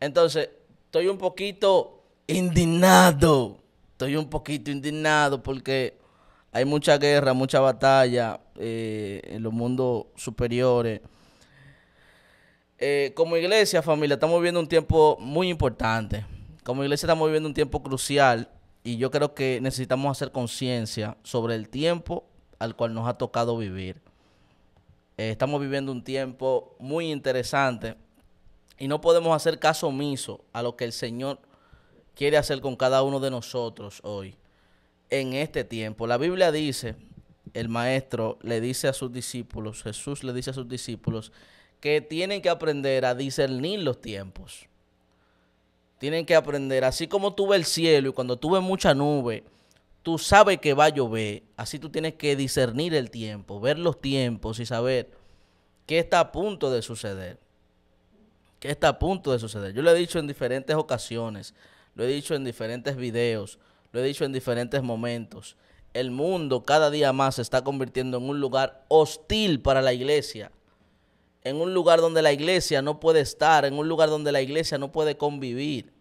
Entonces, estoy un poquito indignado. Estoy un poquito indignado porque hay mucha guerra, mucha batalla eh, en los mundos superiores. Eh, como iglesia, familia, estamos viviendo un tiempo muy importante. Como iglesia estamos viviendo un tiempo crucial y yo creo que necesitamos hacer conciencia sobre el tiempo al cual nos ha tocado vivir. Eh, estamos viviendo un tiempo muy interesante y no podemos hacer caso omiso a lo que el Señor quiere hacer con cada uno de nosotros hoy, en este tiempo. La Biblia dice, el maestro le dice a sus discípulos, Jesús le dice a sus discípulos, que tienen que aprender a discernir los tiempos. Tienen que aprender, así como tuve ves el cielo y cuando tuve ves mucha nube, tú sabes que va a llover, así tú tienes que discernir el tiempo, ver los tiempos y saber qué está a punto de suceder que está a punto de suceder. Yo lo he dicho en diferentes ocasiones, lo he dicho en diferentes videos, lo he dicho en diferentes momentos. El mundo cada día más se está convirtiendo en un lugar hostil para la iglesia, en un lugar donde la iglesia no puede estar, en un lugar donde la iglesia no puede convivir.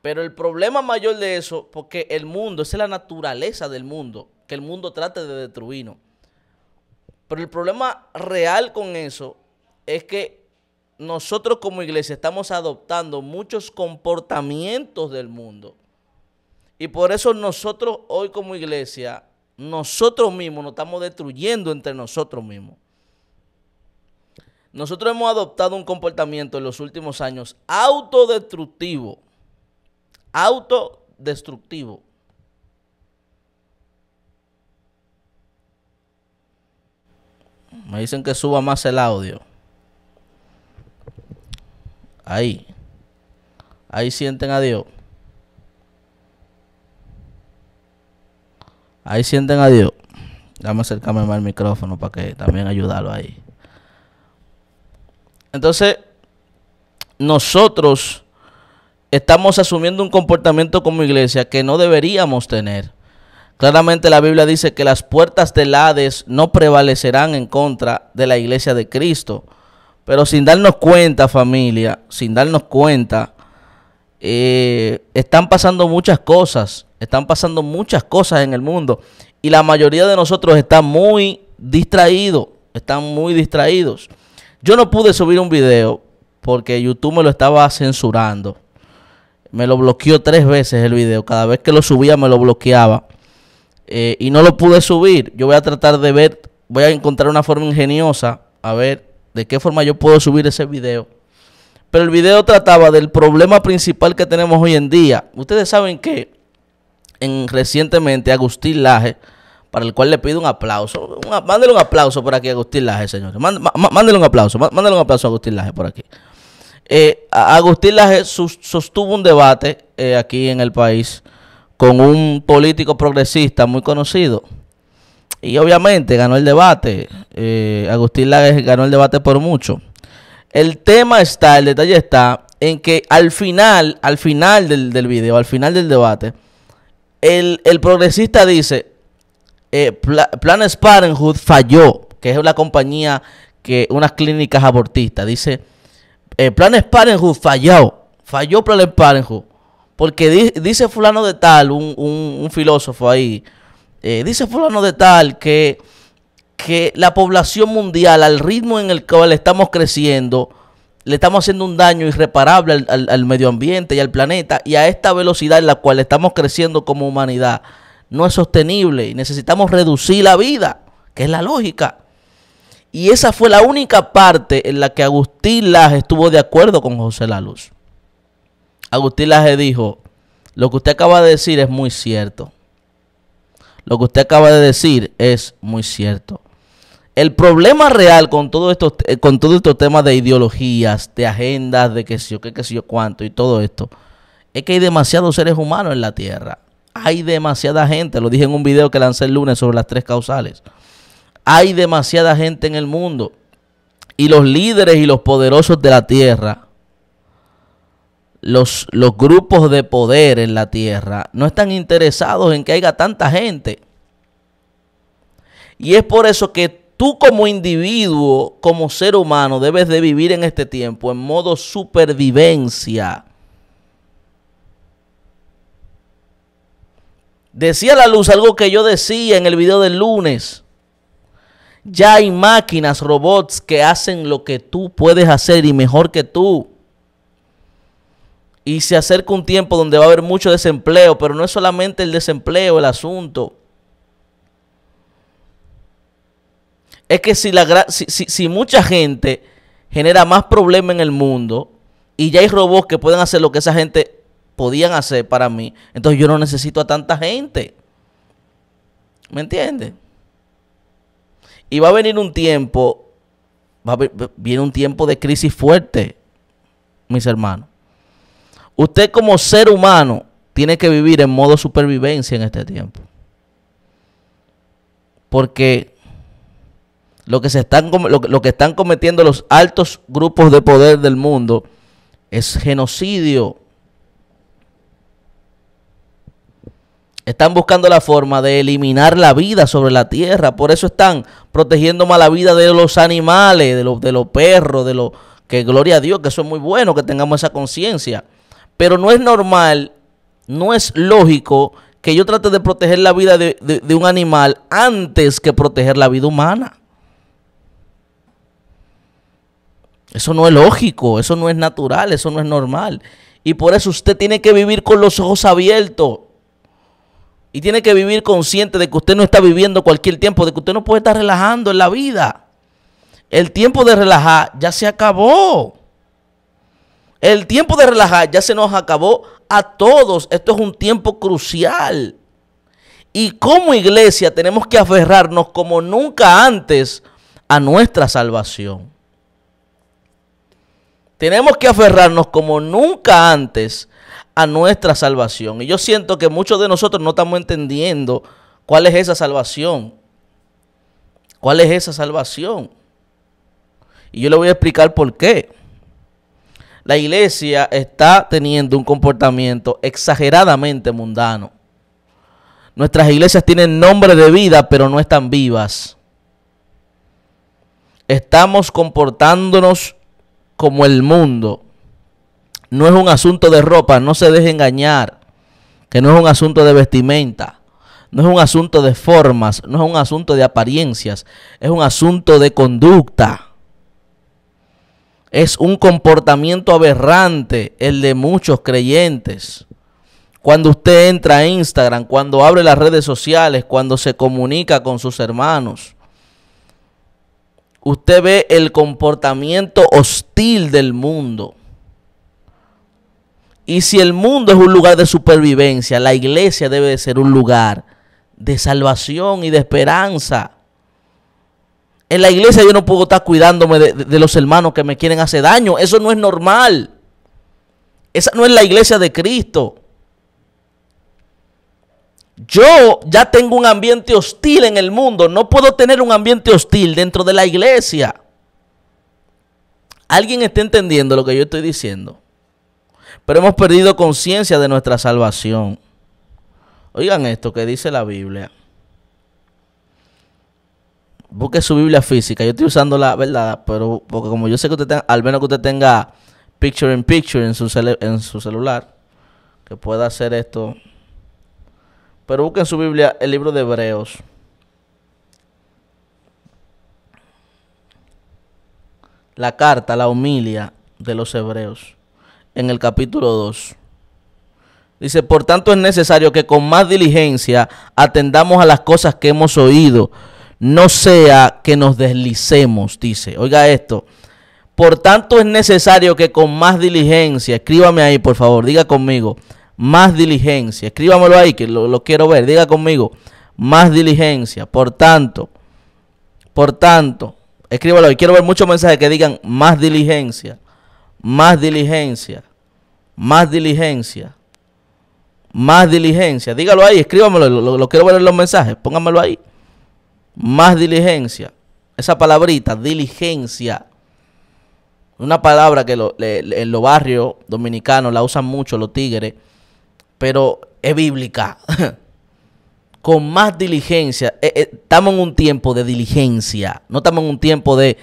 Pero el problema mayor de eso, porque el mundo, esa es la naturaleza del mundo, que el mundo trate de destruirnos. Pero el problema real con eso es que nosotros como iglesia estamos adoptando muchos comportamientos del mundo. Y por eso nosotros hoy como iglesia, nosotros mismos nos estamos destruyendo entre nosotros mismos. Nosotros hemos adoptado un comportamiento en los últimos años autodestructivo. Autodestructivo. Me dicen que suba más el audio. Ahí. Ahí sienten a Dios. Ahí sienten a Dios. Dame acercarme más al micrófono para que también ayudarlo ahí. Entonces, nosotros estamos asumiendo un comportamiento como iglesia que no deberíamos tener. Claramente la Biblia dice que las puertas del Hades no prevalecerán en contra de la iglesia de Cristo. Pero sin darnos cuenta, familia, sin darnos cuenta, eh, están pasando muchas cosas, están pasando muchas cosas en el mundo y la mayoría de nosotros está muy distraído. están muy distraídos. Yo no pude subir un video porque YouTube me lo estaba censurando. Me lo bloqueó tres veces el video. Cada vez que lo subía me lo bloqueaba. Eh, y no lo pude subir. Yo voy a tratar de ver, voy a encontrar una forma ingeniosa. A ver de qué forma yo puedo subir ese video. Pero el video trataba del problema principal que tenemos hoy en día. Ustedes saben que en, recientemente Agustín Laje, para el cual le pido un aplauso, mándele un aplauso por aquí a Agustín Laje, señores. Mándele un aplauso, mándele un aplauso a Agustín Laje por aquí. Eh, Agustín Laje sostuvo un debate eh, aquí en el país con un político progresista muy conocido, y obviamente ganó el debate. Eh, Agustín Laguerre ganó el debate por mucho. El tema está, el detalle está, en que al final, al final del, del video, al final del debate, el, el progresista dice, eh, Planes falló, que es una compañía que, unas clínicas abortistas, dice, eh, Planes falló, falló Planes Parenthood, porque dice fulano de tal, un, un, un filósofo ahí, eh, dice fulano de tal que, que la población mundial, al ritmo en el cual estamos creciendo, le estamos haciendo un daño irreparable al, medio ambiente y al planeta y a esta velocidad en la cual estamos creciendo como humanidad no es sostenible y necesitamos reducir la vida, que es la lógica. Y esa fue la única parte en la que Agustín Laje estuvo de acuerdo con José Laluz. Agustín Laje dijo, lo que usted acaba de decir es muy cierto. Lo que usted acaba de decir es muy cierto. El problema real con todos estos eh, con todo estos temas de ideologías, de agendas, de qué sé yo, qué, qué sé yo cuánto y todo esto, es que hay demasiados seres humanos en la Tierra. Hay demasiada gente, lo dije en un video que lancé el lunes sobre las tres causales. Hay demasiada gente en el mundo. Y los líderes y los poderosos de la Tierra los, grupos de poder en la tierra no están interesados en que haya tanta gente. Y es por eso que tú como individuo, como ser humano, debes de vivir en este tiempo en modo supervivencia. Decía la luz algo que yo decía en el video del lunes. Ya hay máquinas, robots que hacen lo que tú puedes hacer y mejor que tú y se acerca un tiempo donde va a haber mucho desempleo, pero no es solamente el desempleo el asunto. Es que si, la, mucha gente genera más problemas en el mundo y ya hay robots que pueden hacer lo que esa gente podían hacer para mí, entonces yo no necesito a tanta gente. ¿Me entiendes? Y va a venir un tiempo, viene un tiempo de crisis fuerte, mis hermanos. Usted como ser humano tiene que vivir en modo supervivencia en este tiempo. Porque lo que, se están, lo, que están cometiendo los altos grupos de poder del mundo es genocidio. Están buscando la forma de eliminar la vida sobre la tierra. Por eso están protegiendo más la vida de los animales, de los, de los perros, de los... Que gloria a Dios, que eso es muy bueno que tengamos esa conciencia. Pero no es normal, no es lógico que yo trate de proteger la vida de, un animal antes que proteger la vida humana. Eso no es lógico, eso no es natural, eso no es normal. Y por eso usted tiene que vivir con los ojos abiertos. Y tiene que vivir consciente de que usted no está viviendo cualquier tiempo, de que usted no puede estar relajando en la vida. El tiempo de relajar ya se acabó. El tiempo de relajar ya se nos acabó a todos. Esto es un tiempo crucial. Y como iglesia tenemos que aferrarnos como nunca antes a nuestra salvación. Tenemos que aferrarnos como nunca antes a nuestra salvación. Y yo siento que muchos de nosotros no estamos entendiendo cuál es esa salvación. ¿Cuál es esa salvación? Y yo le voy a explicar por qué la iglesia está teniendo un comportamiento exageradamente mundano. Nuestras iglesias tienen nombre de vida, pero no están vivas. Estamos comportándonos como el mundo. No es un asunto de ropa, no se deje engañar, que no es un asunto de vestimenta, no es un asunto de formas, no es un asunto de apariencias, es un asunto de conducta es un comportamiento aberrante el de muchos creyentes. Cuando usted entra a Instagram, cuando abre las redes sociales, cuando se comunica con sus hermanos, usted ve el comportamiento hostil del mundo. Y si el mundo es un lugar de supervivencia, la iglesia debe ser un lugar de salvación y de esperanza. En la iglesia yo no puedo estar cuidándome de, los hermanos que me quieren hacer daño. Eso no es normal. Esa no es la iglesia de Cristo. Yo ya tengo un ambiente hostil en el mundo. No puedo tener un ambiente hostil dentro de la iglesia. ¿Alguien está entendiendo lo que yo estoy diciendo? Pero hemos perdido conciencia de nuestra salvación. Oigan esto que dice la Biblia busque su Biblia física. Yo estoy usando la verdad, pero porque como yo sé que usted al menos que usted tenga picture in picture en su, celular, que pueda hacer esto. Pero busque en su Biblia el libro de Hebreos. La carta, la humilia de los hebreos, en el capítulo 2. Dice, por tanto es necesario que con más diligencia atendamos a las cosas que hemos oído no sea que nos deslicemos, dice. Oiga esto. Por tanto es necesario que con más diligencia, escríbame ahí por favor, diga conmigo, más diligencia, escríbamelo ahí que lo, quiero ver, diga conmigo, más diligencia, por tanto, por tanto, escríbalo ahí, quiero ver muchos mensajes que digan más diligencia, más diligencia, más diligencia, más diligencia, dígalo ahí, escríbamelo, lo, lo quiero ver en los mensajes, póngamelo ahí más diligencia. Esa palabrita, diligencia, una palabra que en los barrios dominicanos la usan mucho los tigres, pero es bíblica. Con más diligencia, eh, eh, estamos en un tiempo de diligencia, no estamos en un tiempo de,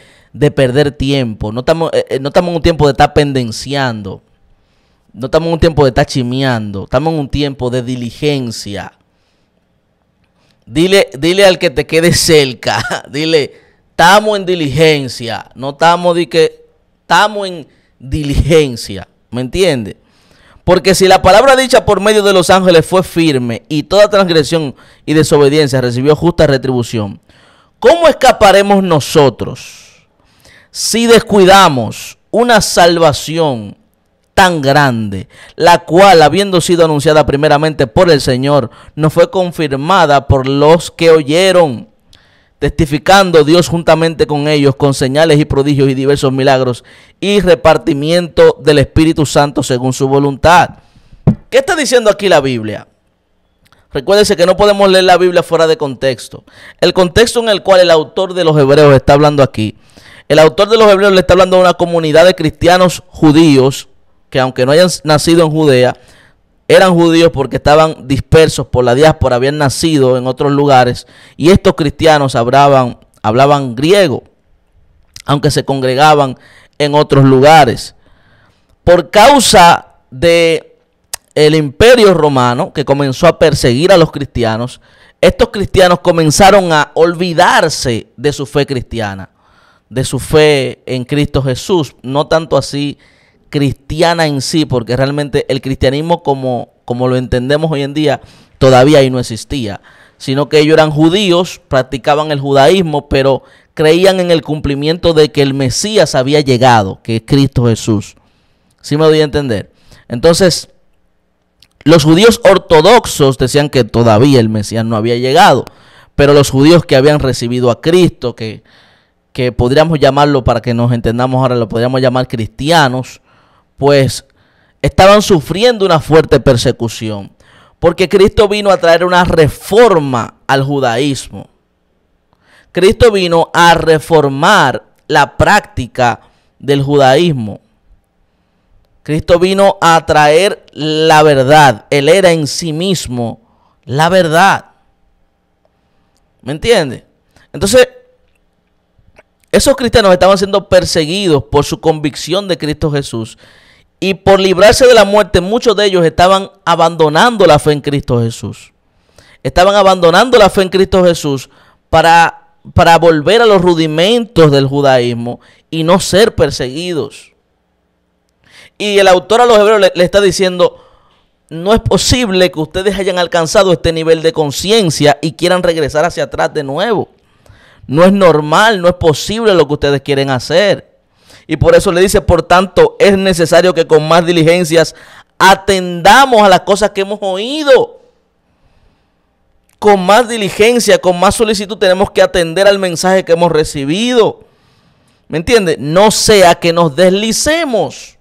perder tiempo, no estamos, eh, no estamos en un tiempo de estar pendenciando, no estamos en un tiempo de estar chimeando, estamos en un tiempo de diligencia. Dile, al que te quede cerca, dile, estamos en diligencia, no estamos de que, estamos en diligencia, ¿me entiendes? Porque si la palabra dicha por medio de los ángeles fue firme y toda transgresión y desobediencia recibió justa retribución, ¿cómo escaparemos nosotros si descuidamos una salvación tan grande, la cual, habiendo sido anunciada primeramente por el Señor, no fue confirmada por los que oyeron, testificando Dios juntamente con ellos con señales y prodigios y diversos milagros y repartimiento del Espíritu Santo según su voluntad. ¿Qué está diciendo aquí la Biblia? Recuérdese que no podemos leer la Biblia fuera de contexto. El contexto en el cual el autor de los Hebreos está hablando aquí. El autor de los Hebreos le está hablando a una comunidad de cristianos judíos que aunque no hayan nacido en Judea, eran judíos porque estaban dispersos por la diáspora, habían nacido en otros lugares, y estos cristianos hablaban, hablaban griego, aunque se congregaban en otros lugares. Por causa de imperio romano que comenzó a perseguir a los cristianos, estos cristianos comenzaron a olvidarse de su fe cristiana, de su fe en Cristo Jesús, no tanto así cristiana en sí, porque realmente el cristianismo como, como lo entendemos hoy en día todavía ahí no existía, sino que ellos eran judíos, practicaban el judaísmo, pero creían en el cumplimiento de que el Mesías había llegado, que es Cristo Jesús. si me doy a entender? Entonces, los judíos ortodoxos decían que todavía el Mesías no había llegado, pero los judíos que habían recibido a Cristo, que, que podríamos llamarlo para que nos entendamos ahora, lo podríamos llamar cristianos, pues estaban sufriendo una fuerte persecución, porque Cristo vino a traer una reforma al judaísmo. Cristo vino a reformar la práctica del judaísmo. Cristo vino a traer la verdad. Él era en sí mismo la verdad. ¿Me entiende? Entonces, esos cristianos estaban siendo perseguidos por su convicción de Cristo Jesús y por librarse de la muerte, muchos de ellos estaban abandonando la fe en Cristo Jesús. Estaban abandonando la fe en Cristo Jesús para, para volver a los rudimentos del judaísmo y no ser perseguidos. Y el autor a los hebreos le, le está diciendo, no es posible que ustedes hayan alcanzado este nivel de conciencia y quieran regresar hacia atrás de nuevo. No es normal, no es posible lo que ustedes quieren hacer. Y por eso le dice, por tanto, es necesario que con más diligencias atendamos a las cosas que hemos oído. Con más diligencia, con más solicitud tenemos que atender al mensaje que hemos recibido. ¿Me entiende? No sea que nos deslicemos.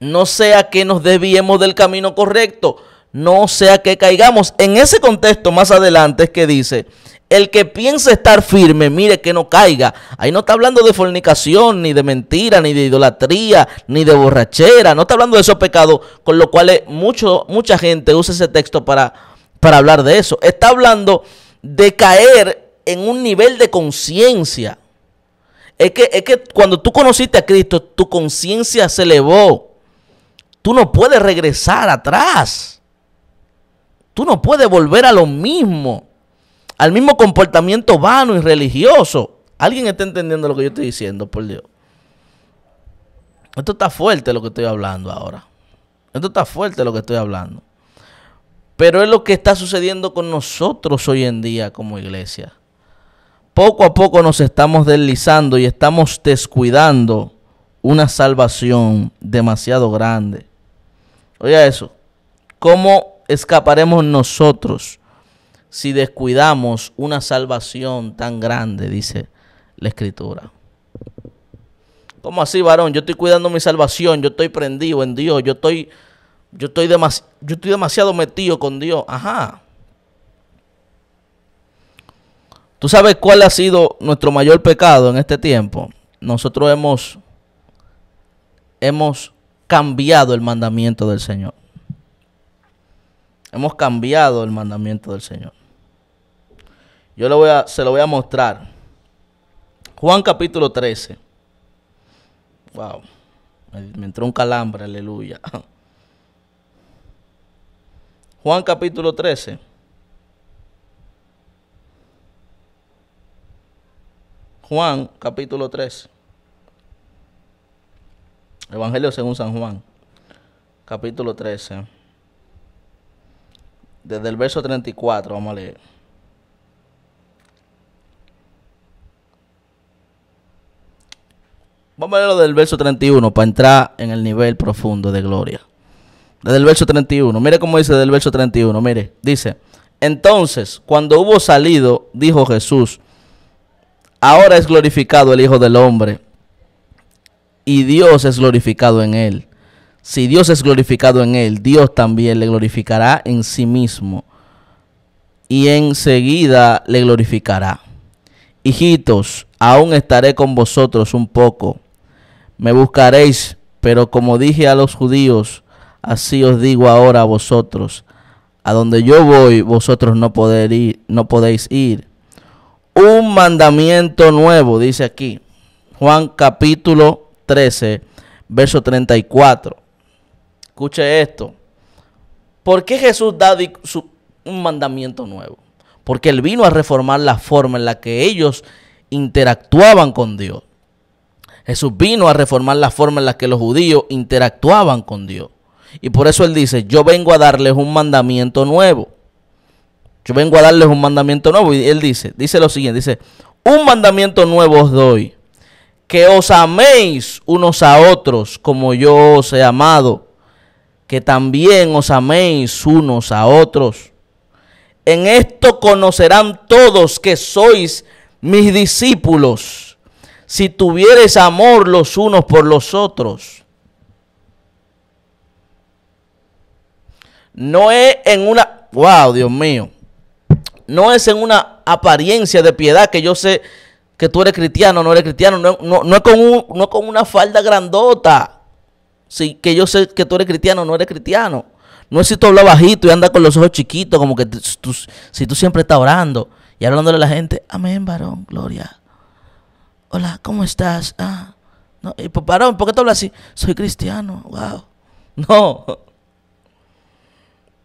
No sea que nos desviemos del camino correcto. No sea que caigamos. En ese contexto, más adelante es que dice, el que piensa estar firme, mire que no caiga. Ahí no está hablando de fornicación, ni de mentira, ni de idolatría, ni de borrachera. No está hablando de esos pecados con lo cuales mucho, mucha gente usa ese texto para, para hablar de eso. Está hablando de caer en un nivel de conciencia. Es que, es que cuando tú conociste a Cristo, tu conciencia se elevó. Tú no puedes regresar atrás. Tú no puedes volver a lo mismo al mismo comportamiento vano y religioso. ¿Alguien está entendiendo lo que yo estoy diciendo, por Dios? Esto está fuerte lo que estoy hablando ahora. Esto está fuerte lo que estoy hablando. Pero es lo que está sucediendo con nosotros hoy en día como iglesia. Poco a poco nos estamos deslizando y estamos descuidando una salvación demasiado grande. Oiga eso, ¿cómo escaparemos nosotros si descuidamos una salvación tan grande, dice la escritura. ¿Cómo así, varón? Yo estoy cuidando mi salvación, yo estoy prendido en Dios, yo estoy, yo estoy, yo estoy demasiado metido con Dios. Ajá. ¿Tú sabes cuál ha sido nuestro mayor pecado en este tiempo? Nosotros hemos, hemos cambiado el mandamiento del Señor. Hemos cambiado el mandamiento del Señor. Yo voy a, se lo voy a mostrar. Juan capítulo 13. Wow. Me entró un calambre, aleluya. Juan capítulo 13. Juan capítulo 13. Evangelio según San Juan, capítulo 13. Desde el verso 34, vamos a leer. Vamos a leerlo del verso 31 para entrar en el nivel profundo de gloria. Desde el verso 31, mire cómo dice del verso 31, mire, dice, entonces cuando hubo salido, dijo Jesús, ahora es glorificado el Hijo del Hombre y Dios es glorificado en él. Si Dios es glorificado en él, Dios también le glorificará en sí mismo y enseguida le glorificará. Hijitos, aún estaré con vosotros un poco. Me buscaréis, pero como dije a los judíos, así os digo ahora a vosotros. A donde yo voy, vosotros no, no podéis ir. Un mandamiento nuevo, dice aquí. Juan capítulo 13, verso 34. Escuche esto. ¿Por qué Jesús da un mandamiento nuevo? Porque Él vino a reformar la forma en la que ellos interactuaban con Dios. Jesús vino a reformar la forma en la que los judíos interactuaban con Dios. Y por eso Él dice, yo vengo a darles un mandamiento nuevo. Yo vengo a darles un mandamiento nuevo. Y Él dice, dice lo siguiente, dice, un mandamiento nuevo os doy. Que os améis unos a otros como yo os he amado que también os améis unos a otros. En esto conocerán todos que sois mis discípulos, si tuvieres amor los unos por los otros. No es en una, wow, Dios mío, no es en una apariencia de piedad que yo sé que tú eres cristiano, no eres cristiano, no, no es con una falda grandota si que yo sé que tú eres cristiano, no eres cristiano. No es si tú hablas bajito y andas con los ojos chiquitos, como que si tú siempre estás orando y hablándole a la gente, amén, varón, gloria. Hola, ¿cómo estás? Ah, no, y pues, varón, ¿por qué tú hablas así? Soy cristiano, wow. No,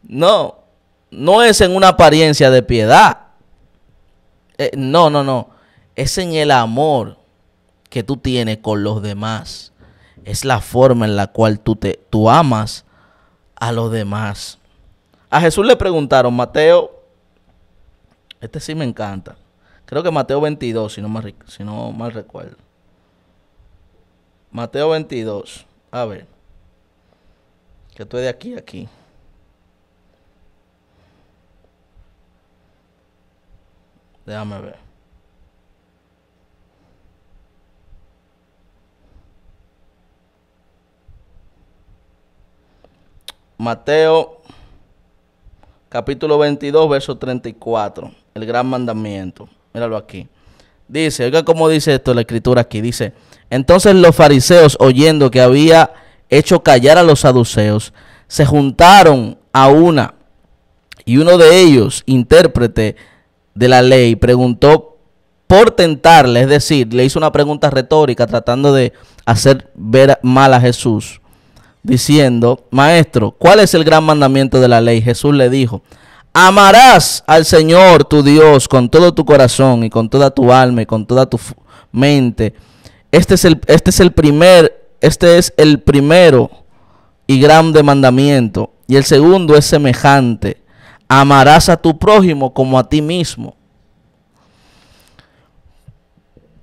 no, no es en una apariencia de piedad. Eh, no, no, no. Es en el amor que tú tienes con los demás es la forma en la cual tú, te, tú amas a los demás. A Jesús le preguntaron, Mateo, este sí me encanta. Creo que Mateo 22, si no, mal, si no mal recuerdo. Mateo 22, a ver. Que estoy de aquí a aquí. Déjame ver. Mateo capítulo 22, verso 34, el gran mandamiento. Míralo aquí. Dice, oiga cómo dice esto la escritura aquí. Dice, entonces los fariseos, oyendo que había hecho callar a los saduceos, se juntaron a una y uno de ellos, intérprete de la ley, preguntó por tentarle, es decir, le hizo una pregunta retórica tratando de hacer ver mal a Jesús diciendo, Maestro, ¿cuál es el gran mandamiento de la ley? Jesús le dijo, amarás al Señor tu Dios con todo tu corazón y con toda tu alma y con toda tu mente. Este es el, este es el primer, este es el primero y grande mandamiento. Y el segundo es semejante. Amarás a tu prójimo como a ti mismo.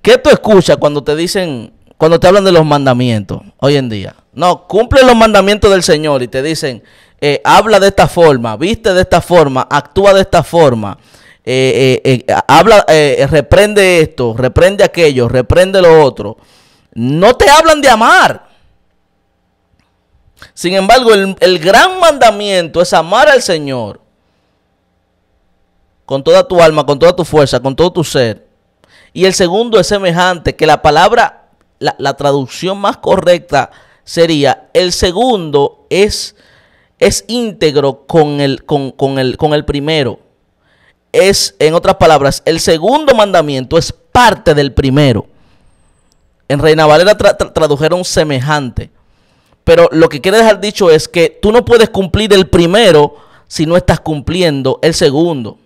¿Qué tú escuchas cuando te dicen cuando te hablan de los mandamientos hoy en día. No, cumple los mandamientos del Señor y te dicen, eh, habla de esta forma, viste de esta forma, actúa de esta forma, eh, eh, habla, reprende esto, reprende aquello, reprende lo otro. No te hablan de amar. Sin embargo, el, el gran mandamiento es amar al Señor con toda tu alma, con toda tu fuerza, con todo tu ser. Y el segundo es semejante, que la palabra la, traducción más correcta sería, el segundo es, es íntegro con el, con, con el, con el primero. Es, en otras palabras, el segundo mandamiento es parte del primero. En Reina Valera tradujeron semejante. Pero lo que quiere dejar dicho es que tú no puedes cumplir el primero si no estás cumpliendo el segundo.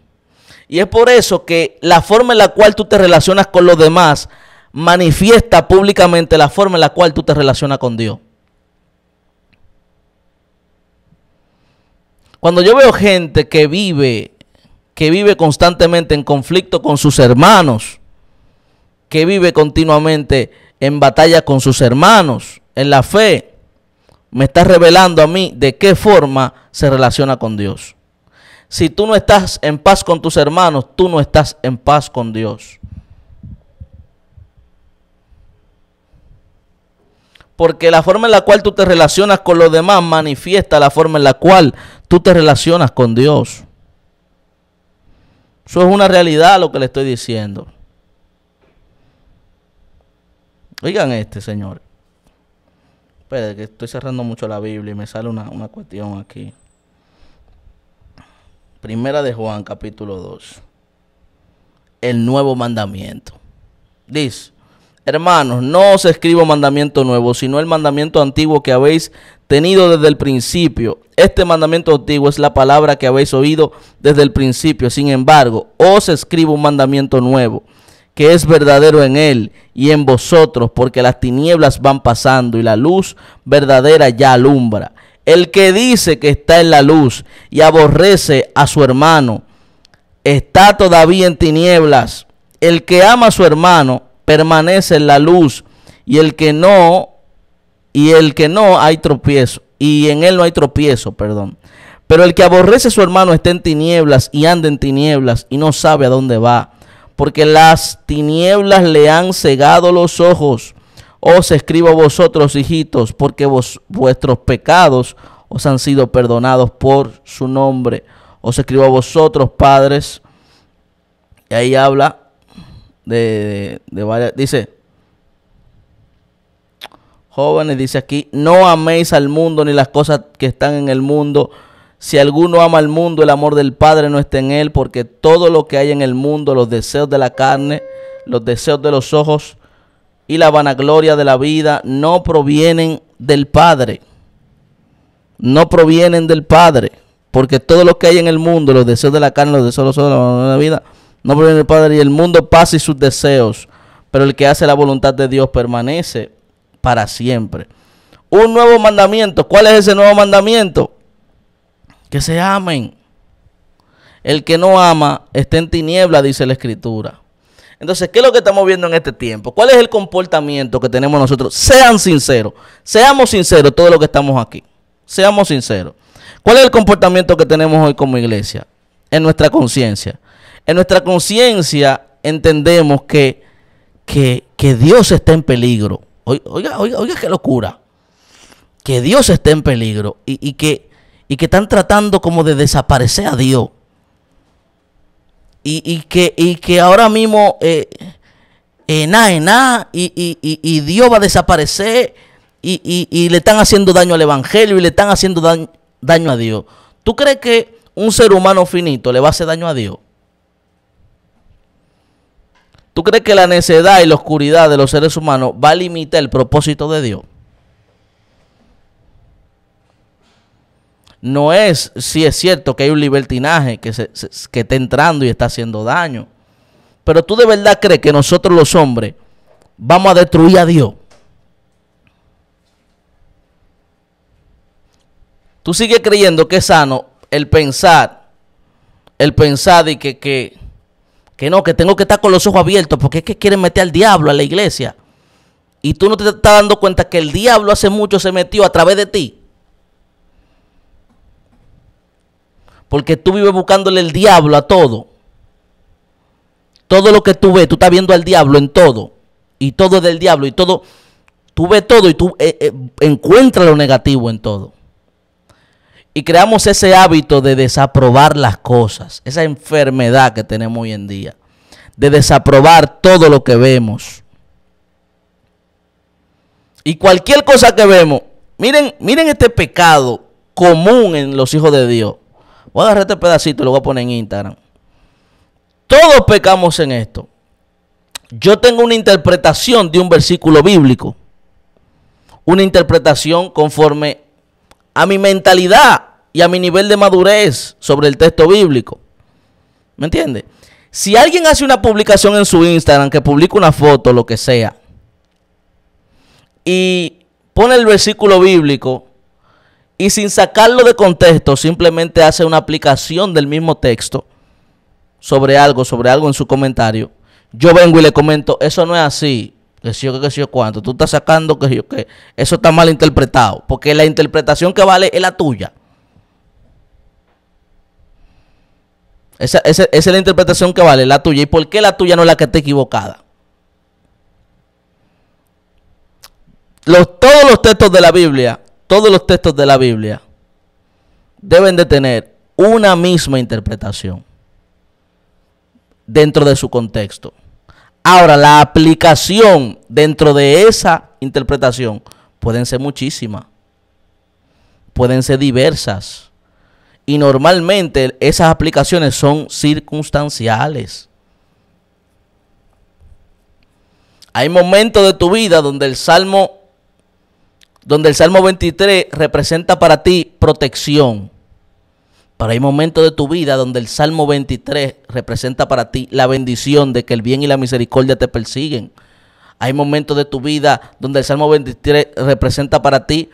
Y es por eso que la forma en la cual tú te relacionas con los demás manifiesta públicamente la forma en la cual tú te relacionas con Dios. Cuando yo veo gente que vive, que vive constantemente en conflicto con sus hermanos, que vive continuamente en batalla con sus hermanos, en la fe, me está revelando a mí de qué forma se relaciona con Dios. Si tú no estás en paz con tus hermanos, tú no estás en paz con Dios. Porque la forma en la cual tú te relacionas con los demás manifiesta la forma en la cual tú te relacionas con Dios. Eso es una realidad lo que le estoy diciendo. Oigan este, señor, Espera, que estoy cerrando mucho la Biblia y me sale una, una cuestión aquí. Primera de Juan, capítulo 2. El nuevo mandamiento. Dice, Hermanos, no os escribo mandamiento nuevo, sino el mandamiento antiguo que habéis tenido desde el principio. Este mandamiento antiguo es la palabra que habéis oído desde el principio. Sin embargo, os escribo un mandamiento nuevo, que es verdadero en él y en vosotros, porque las tinieblas van pasando y la luz verdadera ya alumbra. El que dice que está en la luz y aborrece a su hermano, está todavía en tinieblas. El que ama a su hermano, permanece la luz y el que no y el que no hay tropiezo y en él no hay tropiezo, perdón. Pero el que aborrece su hermano está en tinieblas y anda en tinieblas y no sabe a dónde va, porque las tinieblas le han cegado los ojos. Os escribo a vosotros, hijitos, porque vos, vuestros pecados os han sido perdonados por su nombre. Os escribo a vosotros, padres. Y ahí habla de, varias. Dice, jóvenes, dice aquí, no améis al mundo ni las cosas que están en el mundo. Si alguno ama al mundo, el amor del Padre no está en él, porque todo lo que hay en el mundo, los deseos de la carne, los deseos de los ojos y la vanagloria de la vida, no provienen del Padre. No provienen del Padre, porque todo lo que hay en el mundo, los deseos de la carne, los deseos de los ojos, la vanagloria de la vida, no proviene el Padre y el mundo pasa y sus deseos, pero el que hace la voluntad de Dios permanece para siempre. Un nuevo mandamiento. ¿Cuál es ese nuevo mandamiento? Que se amen. El que no ama está en tiniebla, dice la Escritura. Entonces, ¿qué es lo que estamos viendo en este tiempo? ¿Cuál es el comportamiento que tenemos nosotros? Sean sinceros. Seamos sinceros todos los que estamos aquí. Seamos sinceros. ¿Cuál es el comportamiento que tenemos hoy como iglesia? En nuestra conciencia en nuestra conciencia entendemos que, que, Dios está en peligro. Oiga, oiga, oiga, qué locura. Que Dios está en peligro y, que, y que están tratando como de desaparecer a Dios. Y, que, y que ahora mismo, en eh, en eh, eh, y, Dios va a desaparecer y, le están haciendo daño al Evangelio y le están haciendo daño, daño a Dios. ¿Tú crees que un ser humano finito le va a hacer daño a Dios? ¿Tú crees que la necedad y la oscuridad de los seres humanos va a limitar el propósito de Dios? No es, si es cierto que hay un libertinaje que, se, está entrando y está haciendo daño. Pero tú de verdad crees que nosotros los hombres vamos a destruir a Dios. Tú sigues creyendo que es sano el pensar, el pensar y que, que que no, que tengo que estar con los ojos abiertos porque es que quieren meter al diablo a la iglesia. Y tú no te estás dando cuenta que el diablo hace mucho se metió a través de ti. Porque tú vives buscándole el diablo a todo. Todo lo que tú ves, tú estás viendo al diablo en todo. Y todo es del diablo. Y todo, tú ves todo y tú eh, eh, encuentras lo negativo en todo y creamos ese hábito de desaprobar las cosas, esa enfermedad que tenemos hoy en día, de desaprobar todo lo que vemos. Y cualquier cosa que vemos, miren, miren este pecado común en los hijos de Dios. Voy a agarrar este pedacito y lo voy a poner en Instagram. Todos pecamos en esto. Yo tengo una interpretación de un versículo bíblico. Una interpretación conforme a mi mentalidad y a mi nivel de madurez sobre el texto bíblico. ¿Me entiende? Si alguien hace una publicación en su Instagram que publica una foto, lo que sea, y pone el versículo bíblico y sin sacarlo de contexto, simplemente hace una aplicación del mismo texto sobre algo, sobre algo en su comentario, yo vengo y le comento, eso no es así, que si yo, que si yo cuánto, tú estás sacando que yo que eso está mal interpretado, porque la interpretación que vale es la tuya. Esa, es la interpretación que vale, la tuya. ¿Y por qué la tuya no es la que está equivocada? Los, todos los textos de la Biblia, todos los textos de la Biblia deben de tener una misma interpretación dentro de su contexto. Ahora, la aplicación dentro de esa interpretación pueden ser muchísimas, pueden ser diversas. Y normalmente esas aplicaciones son circunstanciales. Hay momentos de tu vida donde el Salmo donde el Salmo 23 representa para ti protección. Pero hay momentos de tu vida donde el Salmo 23 representa para ti la bendición de que el bien y la misericordia te persiguen. Hay momentos de tu vida donde el Salmo 23 representa para ti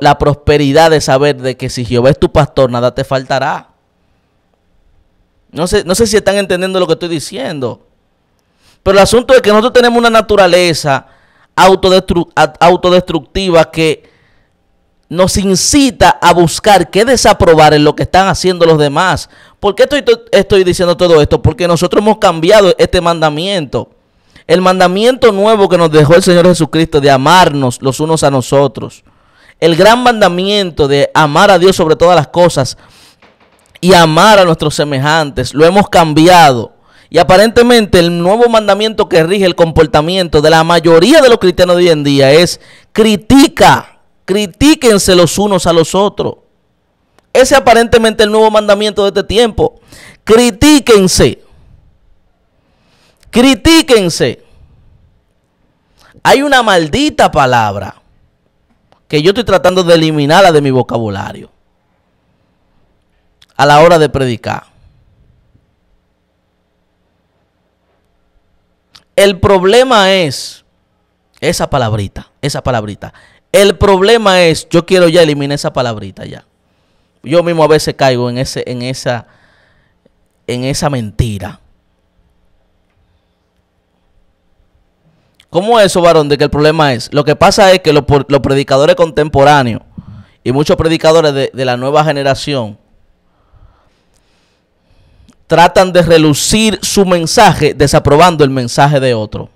la prosperidad de saber de que si Jehová es tu pastor, nada te faltará. No sé, no sé si están entendiendo lo que estoy diciendo. Pero el asunto es que nosotros tenemos una naturaleza autodestructiva que nos incita a buscar qué desaprobar en lo que están haciendo los demás. ¿Por qué estoy, estoy diciendo todo esto? Porque nosotros hemos cambiado este mandamiento. El mandamiento nuevo que nos dejó el Señor Jesucristo de amarnos los unos a nosotros el gran mandamiento de amar a Dios sobre todas las cosas y amar a nuestros semejantes, lo hemos cambiado. Y aparentemente el nuevo mandamiento que rige el comportamiento de la mayoría de los cristianos de hoy en día es critica, critíquense los unos a los otros. Ese aparentemente el nuevo mandamiento de este tiempo. Critíquense. Critíquense. Hay una maldita palabra que yo estoy tratando de eliminarla de mi vocabulario a la hora de predicar. El problema es esa palabrita, esa palabrita. El problema es, yo quiero ya eliminar esa palabrita ya. Yo mismo a veces caigo en ese, en esa, en esa mentira. ¿Cómo es eso, varón, de que el problema es? Lo que pasa es que los, predicadores contemporáneos y muchos predicadores de, la nueva generación tratan de relucir su mensaje desaprobando el mensaje de otro.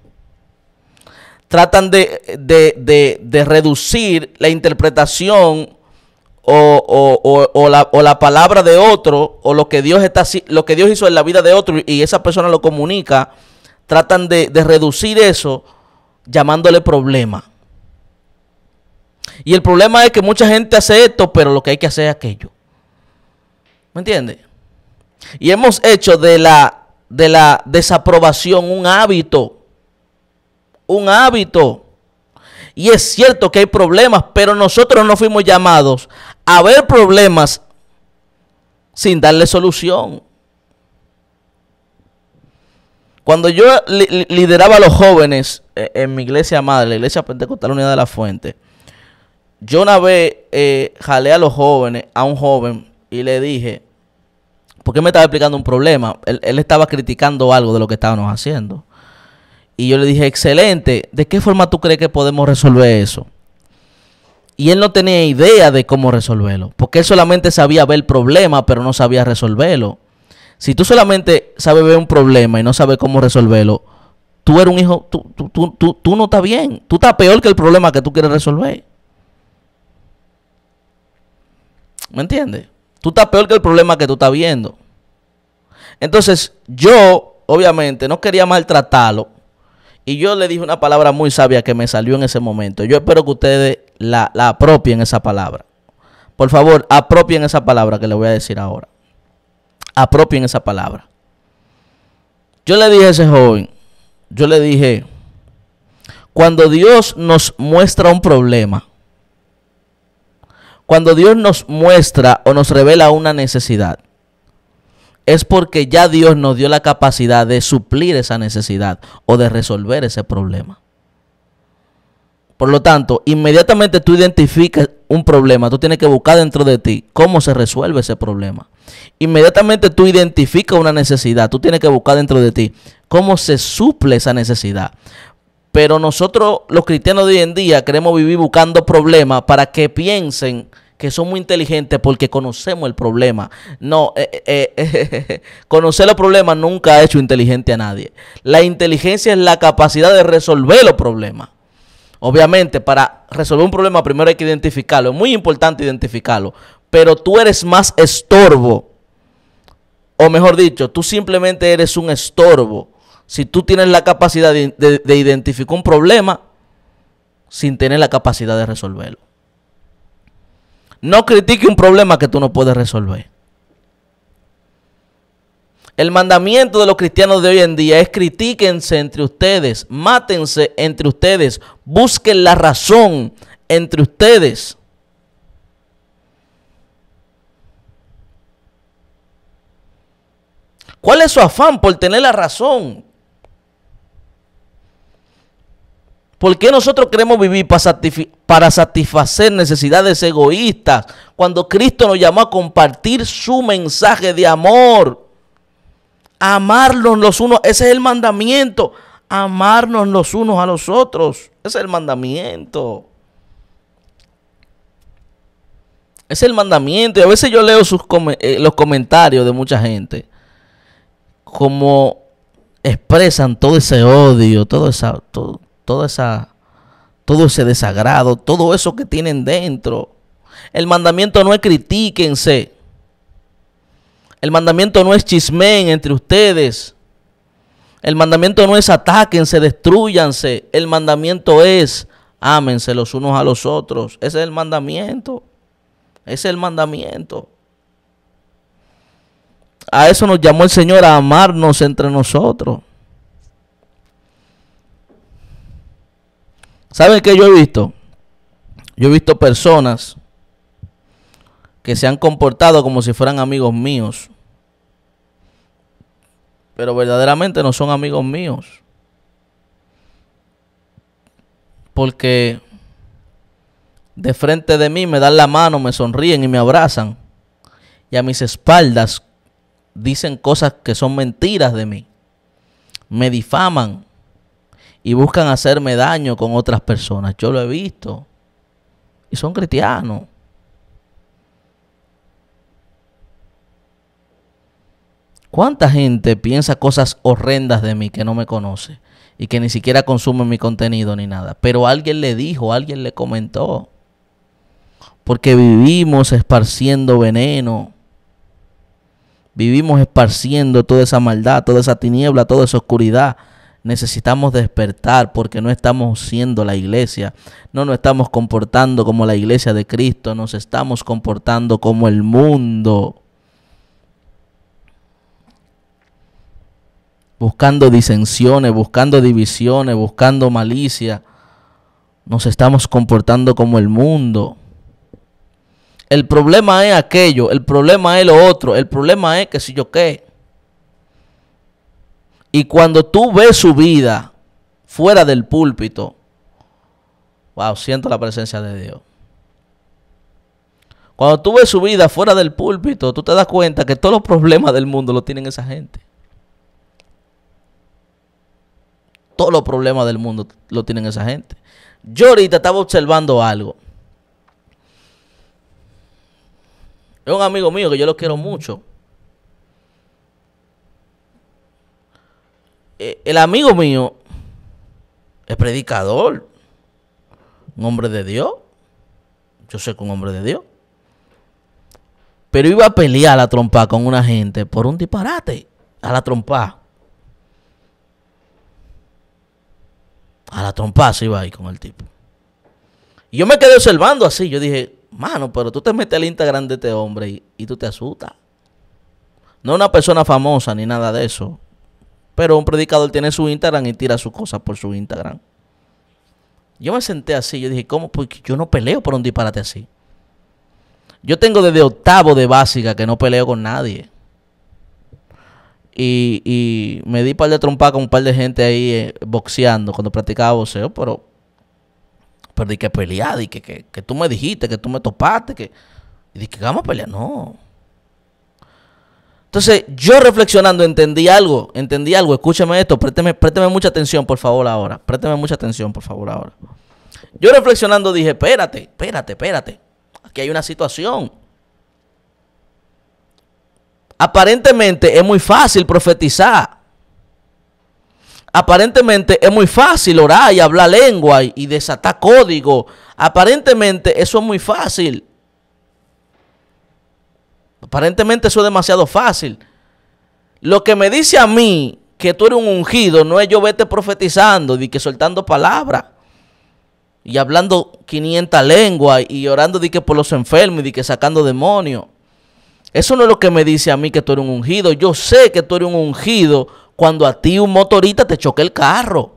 Tratan de, reducir la interpretación o, la, palabra de otro o lo que, Dios está, lo que Dios hizo en la vida de otro y esa persona lo comunica. Tratan de reducir eso llamándole problema. Y el problema es que mucha gente hace esto, pero lo que hay que hacer es aquello. ¿Me entiende? Y hemos hecho de la, de la desaprobación un hábito. Un hábito. Y es cierto que hay problemas, pero nosotros no fuimos llamados a ver problemas sin darle solución. Cuando yo lideraba a los jóvenes eh, en mi iglesia madre, la iglesia pentecostal Unidad de la Fuente, yo una vez eh, jalé a los jóvenes, a un joven, y le dije, porque me estaba explicando un problema, él estaba criticando algo de lo que estábamos haciendo. Y yo le dije, excelente, ¿de qué forma tú crees que podemos resolver eso? Y él no tenía idea de cómo resolverlo, porque él solamente sabía ver el problema, pero no sabía resolverlo. Si tú solamente sabes ver un problema y no sabes cómo resolverlo, tú eres un hijo, tú, tú, tú, tú no estás bien. Tú estás peor que el problema que tú quieres resolver. ¿Me entiendes? Tú estás peor que el problema que tú estás viendo. Entonces, yo, obviamente, no quería maltratarlo. Y yo le dije una palabra muy sabia que me salió en ese momento. Yo espero que ustedes la, la apropien esa palabra. Por favor, apropien esa palabra que le voy a decir ahora apropien esa palabra. Yo le dije a ese joven, yo le dije, cuando Dios nos muestra un problema, cuando Dios nos muestra o nos revela una necesidad, es porque ya Dios nos dio la capacidad de suplir esa necesidad o de resolver ese problema. Por lo tanto, inmediatamente tú identificas un problema, tú tienes que buscar dentro de ti cómo se resuelve ese problema. Inmediatamente tú identificas una necesidad, tú tienes que buscar dentro de ti cómo se suple esa necesidad. Pero nosotros, los cristianos de hoy en día, queremos vivir buscando problemas para que piensen que somos inteligentes porque conocemos el problema. No, eh, eh, eh, conocer los problemas nunca ha hecho inteligente a nadie. La inteligencia es la capacidad de resolver los problemas. Obviamente, para resolver un problema primero hay que identificarlo. Es muy importante identificarlo pero tú eres más estorbo. O mejor dicho, tú simplemente eres un estorbo. Si tú tienes la capacidad de, identificar un problema sin tener la capacidad de resolverlo. No critique un problema que tú no puedes resolver. El mandamiento de los cristianos de hoy en día es critiquense entre ustedes, mátense entre ustedes, busquen la razón entre ustedes. ¿Cuál es su afán por tener la razón? ¿Por qué nosotros queremos vivir para, satisfacer necesidades egoístas cuando Cristo nos llamó a compartir su mensaje de amor? Amarnos los unos, ese es el mandamiento, amarnos los unos a los otros, ese es el mandamiento. es el mandamiento y a veces yo leo eh, los comentarios de mucha gente como expresan todo ese odio, todo esa, todo ese desagrado, todo eso que tienen dentro. El mandamiento no es critíquense. El mandamiento no es chismen entre ustedes. El mandamiento no es atáquense, destruyanse. El mandamiento es ámense los unos a los otros. Ese es el mandamiento. Ese es el mandamiento a eso nos llamó el Señor, a amarnos entre nosotros. ¿Saben qué yo he visto? Yo he visto personas que se han comportado como si fueran amigos míos, pero verdaderamente no son amigos míos. Porque de frente de mí me dan la mano, me sonríen y me abrazan. Y a mis espaldas dicen cosas que son mentiras de mí, me difaman y buscan hacerme daño con otras personas. Yo lo he visto. Y son cristianos. ¿Cuánta gente piensa cosas horrendas de mí que no me conoce y que ni siquiera consume mi contenido ni nada? Pero alguien le dijo, alguien le comentó. Porque vivimos esparciendo veneno Vivimos esparciendo toda esa maldad, toda esa tiniebla, toda esa oscuridad. Necesitamos despertar porque no estamos siendo la iglesia, no nos estamos comportando como la iglesia de Cristo, nos estamos comportando como el mundo. Buscando disensiones, buscando divisiones, buscando malicia. Nos estamos comportando como el mundo. El problema es aquello, el problema es lo otro, el problema es que si yo qué. Y cuando tú ves su vida fuera del púlpito, wow, siento la presencia de Dios. Cuando tú ves su vida fuera del púlpito, tú te das cuenta que todos los problemas del mundo lo tienen esa gente. Todos los problemas del mundo lo tienen esa gente. Yo ahorita estaba observando algo. Es un amigo mío que yo lo quiero mucho. Eh, el amigo mío es predicador, un hombre de Dios. Yo sé que un hombre de Dios. Pero iba a pelear a la trompa con una gente por un disparate. A la trompa. A la trompa se iba ahí con el tipo. Y yo me quedé observando así. Yo dije, mano, pero tú te metes al Instagram de este hombre y, tú te asustas. No una persona famosa ni nada de eso. Pero un predicador tiene su Instagram y tira sus cosas por su Instagram. Yo me senté así, yo dije, ¿cómo? Porque yo no peleo por un disparate así. Yo tengo desde octavo de básica que no peleo con nadie. Y, y me di un par de trompas con un par de gente ahí eh, boxeando cuando practicaba boxeo, pero pero que pelear, di que, tú me dijiste, que tú me topaste, que, dije, que vamos a pelear, no. Entonces, yo reflexionando entendí algo, entendí algo, escúchame esto, préstame présteme mucha atención, por favor, ahora, présteme mucha atención, por favor, ahora. Yo reflexionando dije, espérate, espérate, espérate, aquí hay una situación. Aparentemente es muy fácil profetizar aparentemente es muy fácil orar y hablar lengua y, desatar código. Aparentemente eso es muy fácil. Aparentemente eso es demasiado fácil. Lo que me dice a mí que tú eres un ungido no es yo vete profetizando y que soltando palabras y hablando 500 lenguas y orando di que por los enfermos y que sacando demonios. Eso no es lo que me dice a mí que tú eres un ungido. Yo sé que tú eres un ungido cuando a ti un motorista te choque el carro.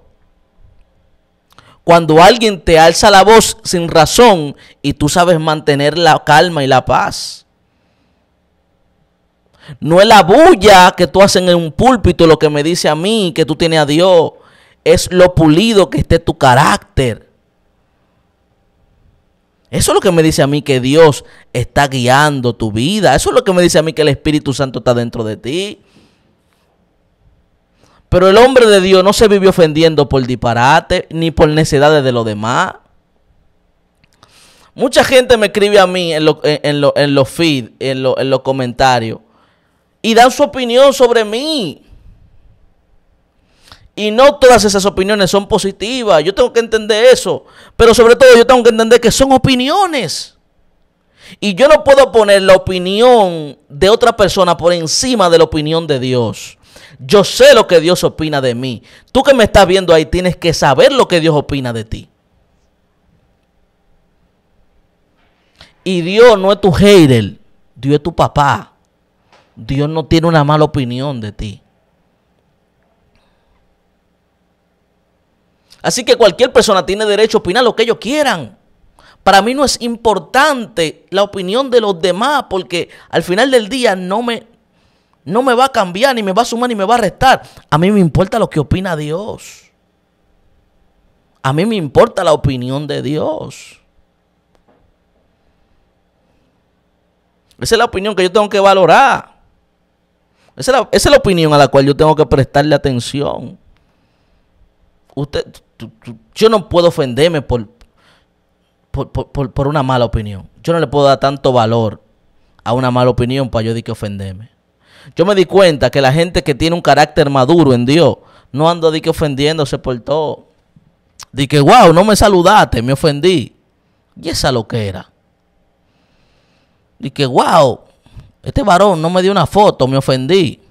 Cuando alguien te alza la voz sin razón y tú sabes mantener la calma y la paz. No es la bulla que tú haces en un púlpito lo que me dice a mí que tú tienes a Dios. Es lo pulido que esté tu carácter. Eso es lo que me dice a mí que Dios está guiando tu vida. Eso es lo que me dice a mí que el Espíritu Santo está dentro de ti. Pero el hombre de Dios no se vive ofendiendo por disparate ni por necesidades de los demás. Mucha gente me escribe a mí en, en, en los feeds, en, en los comentarios, y dan su opinión sobre mí. Y no todas esas opiniones son positivas. Yo tengo que entender eso. Pero sobre todo yo tengo que entender que son opiniones. Y yo no puedo poner la opinión de otra persona por encima de la opinión de Dios. Yo sé lo que Dios opina de mí. Tú que me estás viendo ahí tienes que saber lo que Dios opina de ti. Y Dios no es tu hater, Dios es tu papá. Dios no tiene una mala opinión de ti. Así que cualquier persona tiene derecho a opinar lo que ellos quieran. Para mí no es importante la opinión de los demás porque al final del día no me, no me va a cambiar, ni me va a sumar, ni me va a restar. A mí me importa lo que opina Dios. A mí me importa la opinión de Dios. Esa es la opinión que yo tengo que valorar. Esa es la, opinión a la cual yo tengo que prestarle atención. Usted, yo no puedo ofenderme por, por, una mala opinión. Yo no le puedo dar tanto valor a una mala opinión para yo decir que ofenderme. Yo me di cuenta que la gente que tiene un carácter maduro en Dios no anda de que ofendiéndose por todo. De que, wow, no me saludaste, me ofendí. Y esa lo que era. De que, wow, este varón no me dio una foto, me ofendí.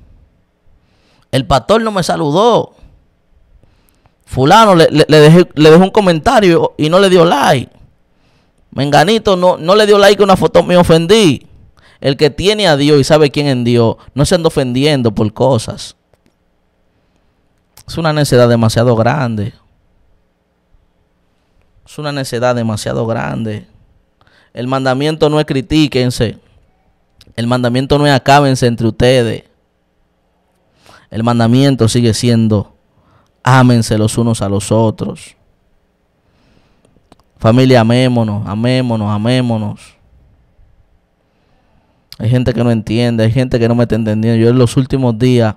El pastor no me saludó. Fulano le, dejó un comentario y no le dio like. Menganito no, no le dio like a una foto, me ofendí. El que tiene a Dios y sabe quién es Dios, no se anda ofendiendo por cosas. Es una necedad demasiado grande. Es una necesidad demasiado grande. El mandamiento no es critíquense. El mandamiento no es acábense entre ustedes. El mandamiento sigue siendo ámense los unos a los otros. Familia, amémonos, amémonos, amémonos. Hay gente que no entiende, hay gente que no me está entendiendo. Yo en los últimos días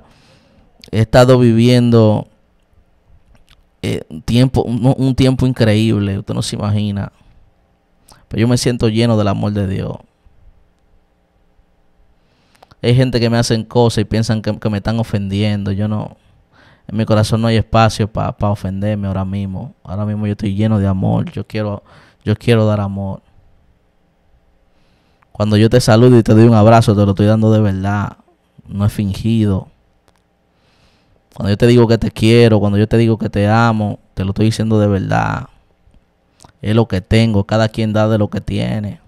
he estado viviendo eh, tiempo, un, tiempo increíble, usted no se imagina. Pero yo me siento lleno del amor de Dios. Hay gente que me hacen cosas y piensan que, me están ofendiendo. Yo no. En mi corazón no hay espacio para ofenderme ahora mismo. Ahora mismo yo estoy lleno de amor. Yo quiero, yo quiero dar amor. Cuando yo te saludo y te doy un abrazo, te lo estoy dando de verdad. No es fingido. Cuando yo te digo que te quiero, cuando yo te digo que te amo, te lo estoy diciendo de verdad. Es lo que tengo, cada quien da de lo que tiene.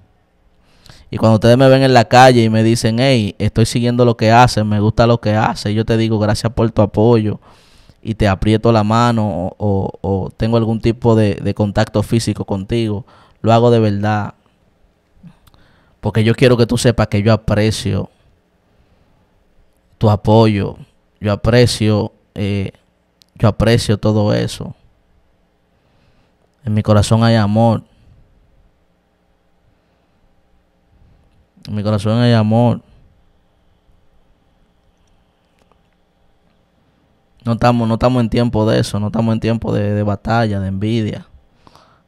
Y cuando ustedes me ven en la calle y me dicen, hey, estoy siguiendo lo que hacen, me gusta lo que haces, yo te digo gracias por tu apoyo y te aprieto la mano o, tengo algún tipo de contacto físico contigo, lo hago de verdad porque yo quiero que tú sepas que yo aprecio tu apoyo. Yo aprecio, eh, yo aprecio todo eso. En mi corazón hay amor. En mi corazón hay amor. No estamos, no estamos en tiempo de eso, no estamos en tiempo de, batalla, de envidia.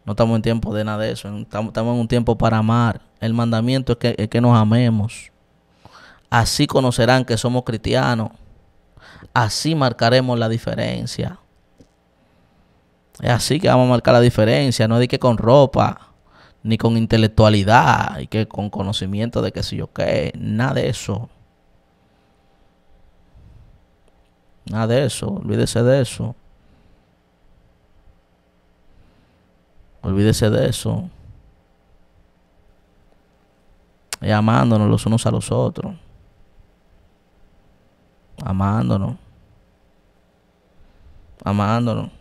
No estamos en tiempo de nada de eso. estamos en un tiempo para amar. El mandamiento es que, nos amemos. Así conocerán que somos cristianos. Así marcaremos la diferencia. Es así que vamos a marcar la diferencia. No es de que con ropa, ni con intelectualidad, y que con conocimiento de que si yo qué. Nada de eso. Nada de eso. Olvídese de eso. Olvídese de eso y amándonos los unos a los otros. Amándonos. Amándonos.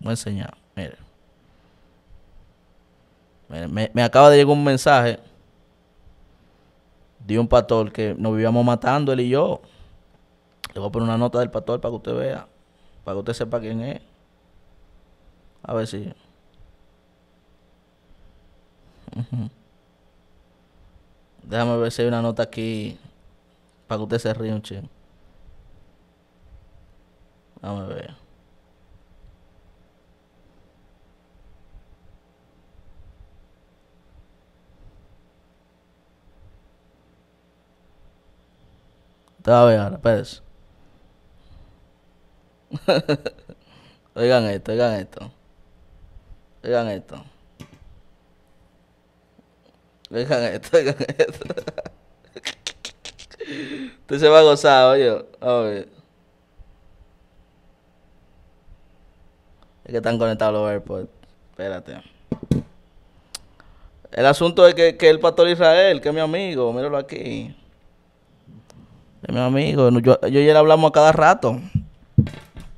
Voy a enseñar. Mire. me, acaba de llegar un mensaje de un pastor que nos vivíamos matando él y yo. Le voy a poner una nota del pastor para que usted vea. Para que usted sepa quién es. A ver si. Déjame ver si hay una nota aquí para que usted se ríe un chingo. Déjame ver. Te va a ver ahora, Pérez. oigan esto, oigan esto. Oigan esto. Dejan esto, dejan esto. Usted se va a gozar, oye. Es que están conectados los AirPods. Espérate. El asunto es que, el pastor Israel, que es mi amigo, míralo aquí. Es mi amigo. Yo, y él hablamos a cada rato.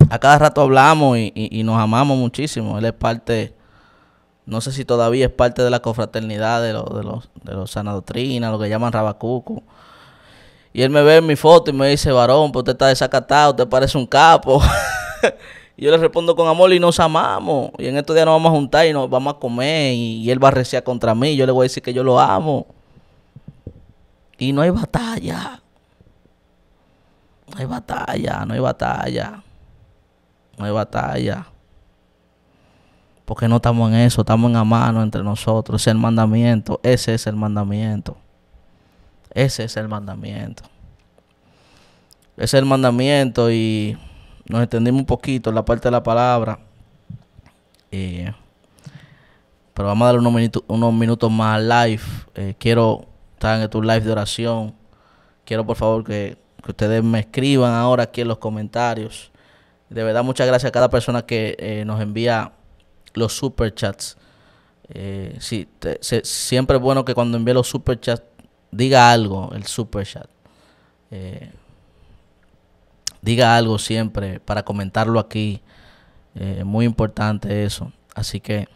A cada rato hablamos y nos amamos muchísimo. Él es parte no sé si todavía es parte de la confraternidad de, los de los sana lo que llaman rabacuco. Y él me ve en mi foto y me dice, varón, pues usted está desacatado, usted parece un capo. y yo le respondo con amor y nos amamos. Y en estos días nos vamos a juntar y nos vamos a comer. Y, él va a recear contra mí. Yo le voy a decir que yo lo amo. Y no hay batalla. No hay batalla, no hay batalla. No hay batalla. Porque no estamos en eso, estamos en mano entre nosotros. Es el mandamiento, ese es el mandamiento. Ese es el mandamiento. Ese es el mandamiento y nos extendimos un poquito en la parte de la palabra. Eh, pero vamos a dar unos minutos, unos minutos más al live. Eh, quiero estar en tu live de oración. Quiero por favor que, ustedes me escriban ahora aquí en los comentarios. De verdad, muchas gracias a cada persona que eh, nos envía los superchats. Eh, siempre es bueno que cuando envíe los superchats diga algo, el superchat. Eh, diga algo siempre para comentarlo aquí. Eh, muy importante eso. Así que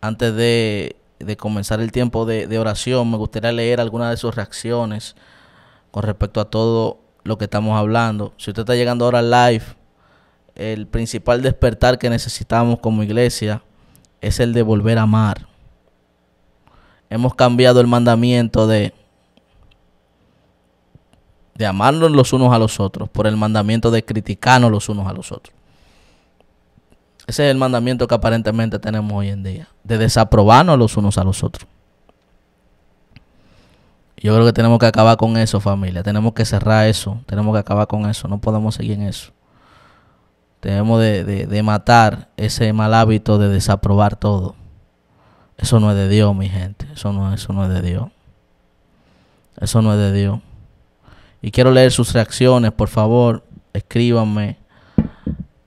antes de, comenzar el tiempo de, oración, me gustaría leer algunas de sus reacciones con respecto a todo lo que estamos hablando. Si usted está llegando ahora al live, el principal despertar que necesitamos como iglesia es el de volver a amar. Hemos cambiado el mandamiento de, de amarnos los unos a los otros por el mandamiento de criticarnos los unos a los otros. Ese es el mandamiento que aparentemente tenemos hoy en día, de desaprobarnos los unos a los otros. Yo creo que tenemos que acabar con eso, familia. Tenemos que cerrar eso. Tenemos que acabar con eso. No podemos seguir en eso. Debemos de, matar ese mal hábito de desaprobar todo. Eso no es de Dios, mi gente. Eso no, eso no es de Dios. Eso no es de Dios. Y quiero leer sus reacciones, por favor, escríbanme.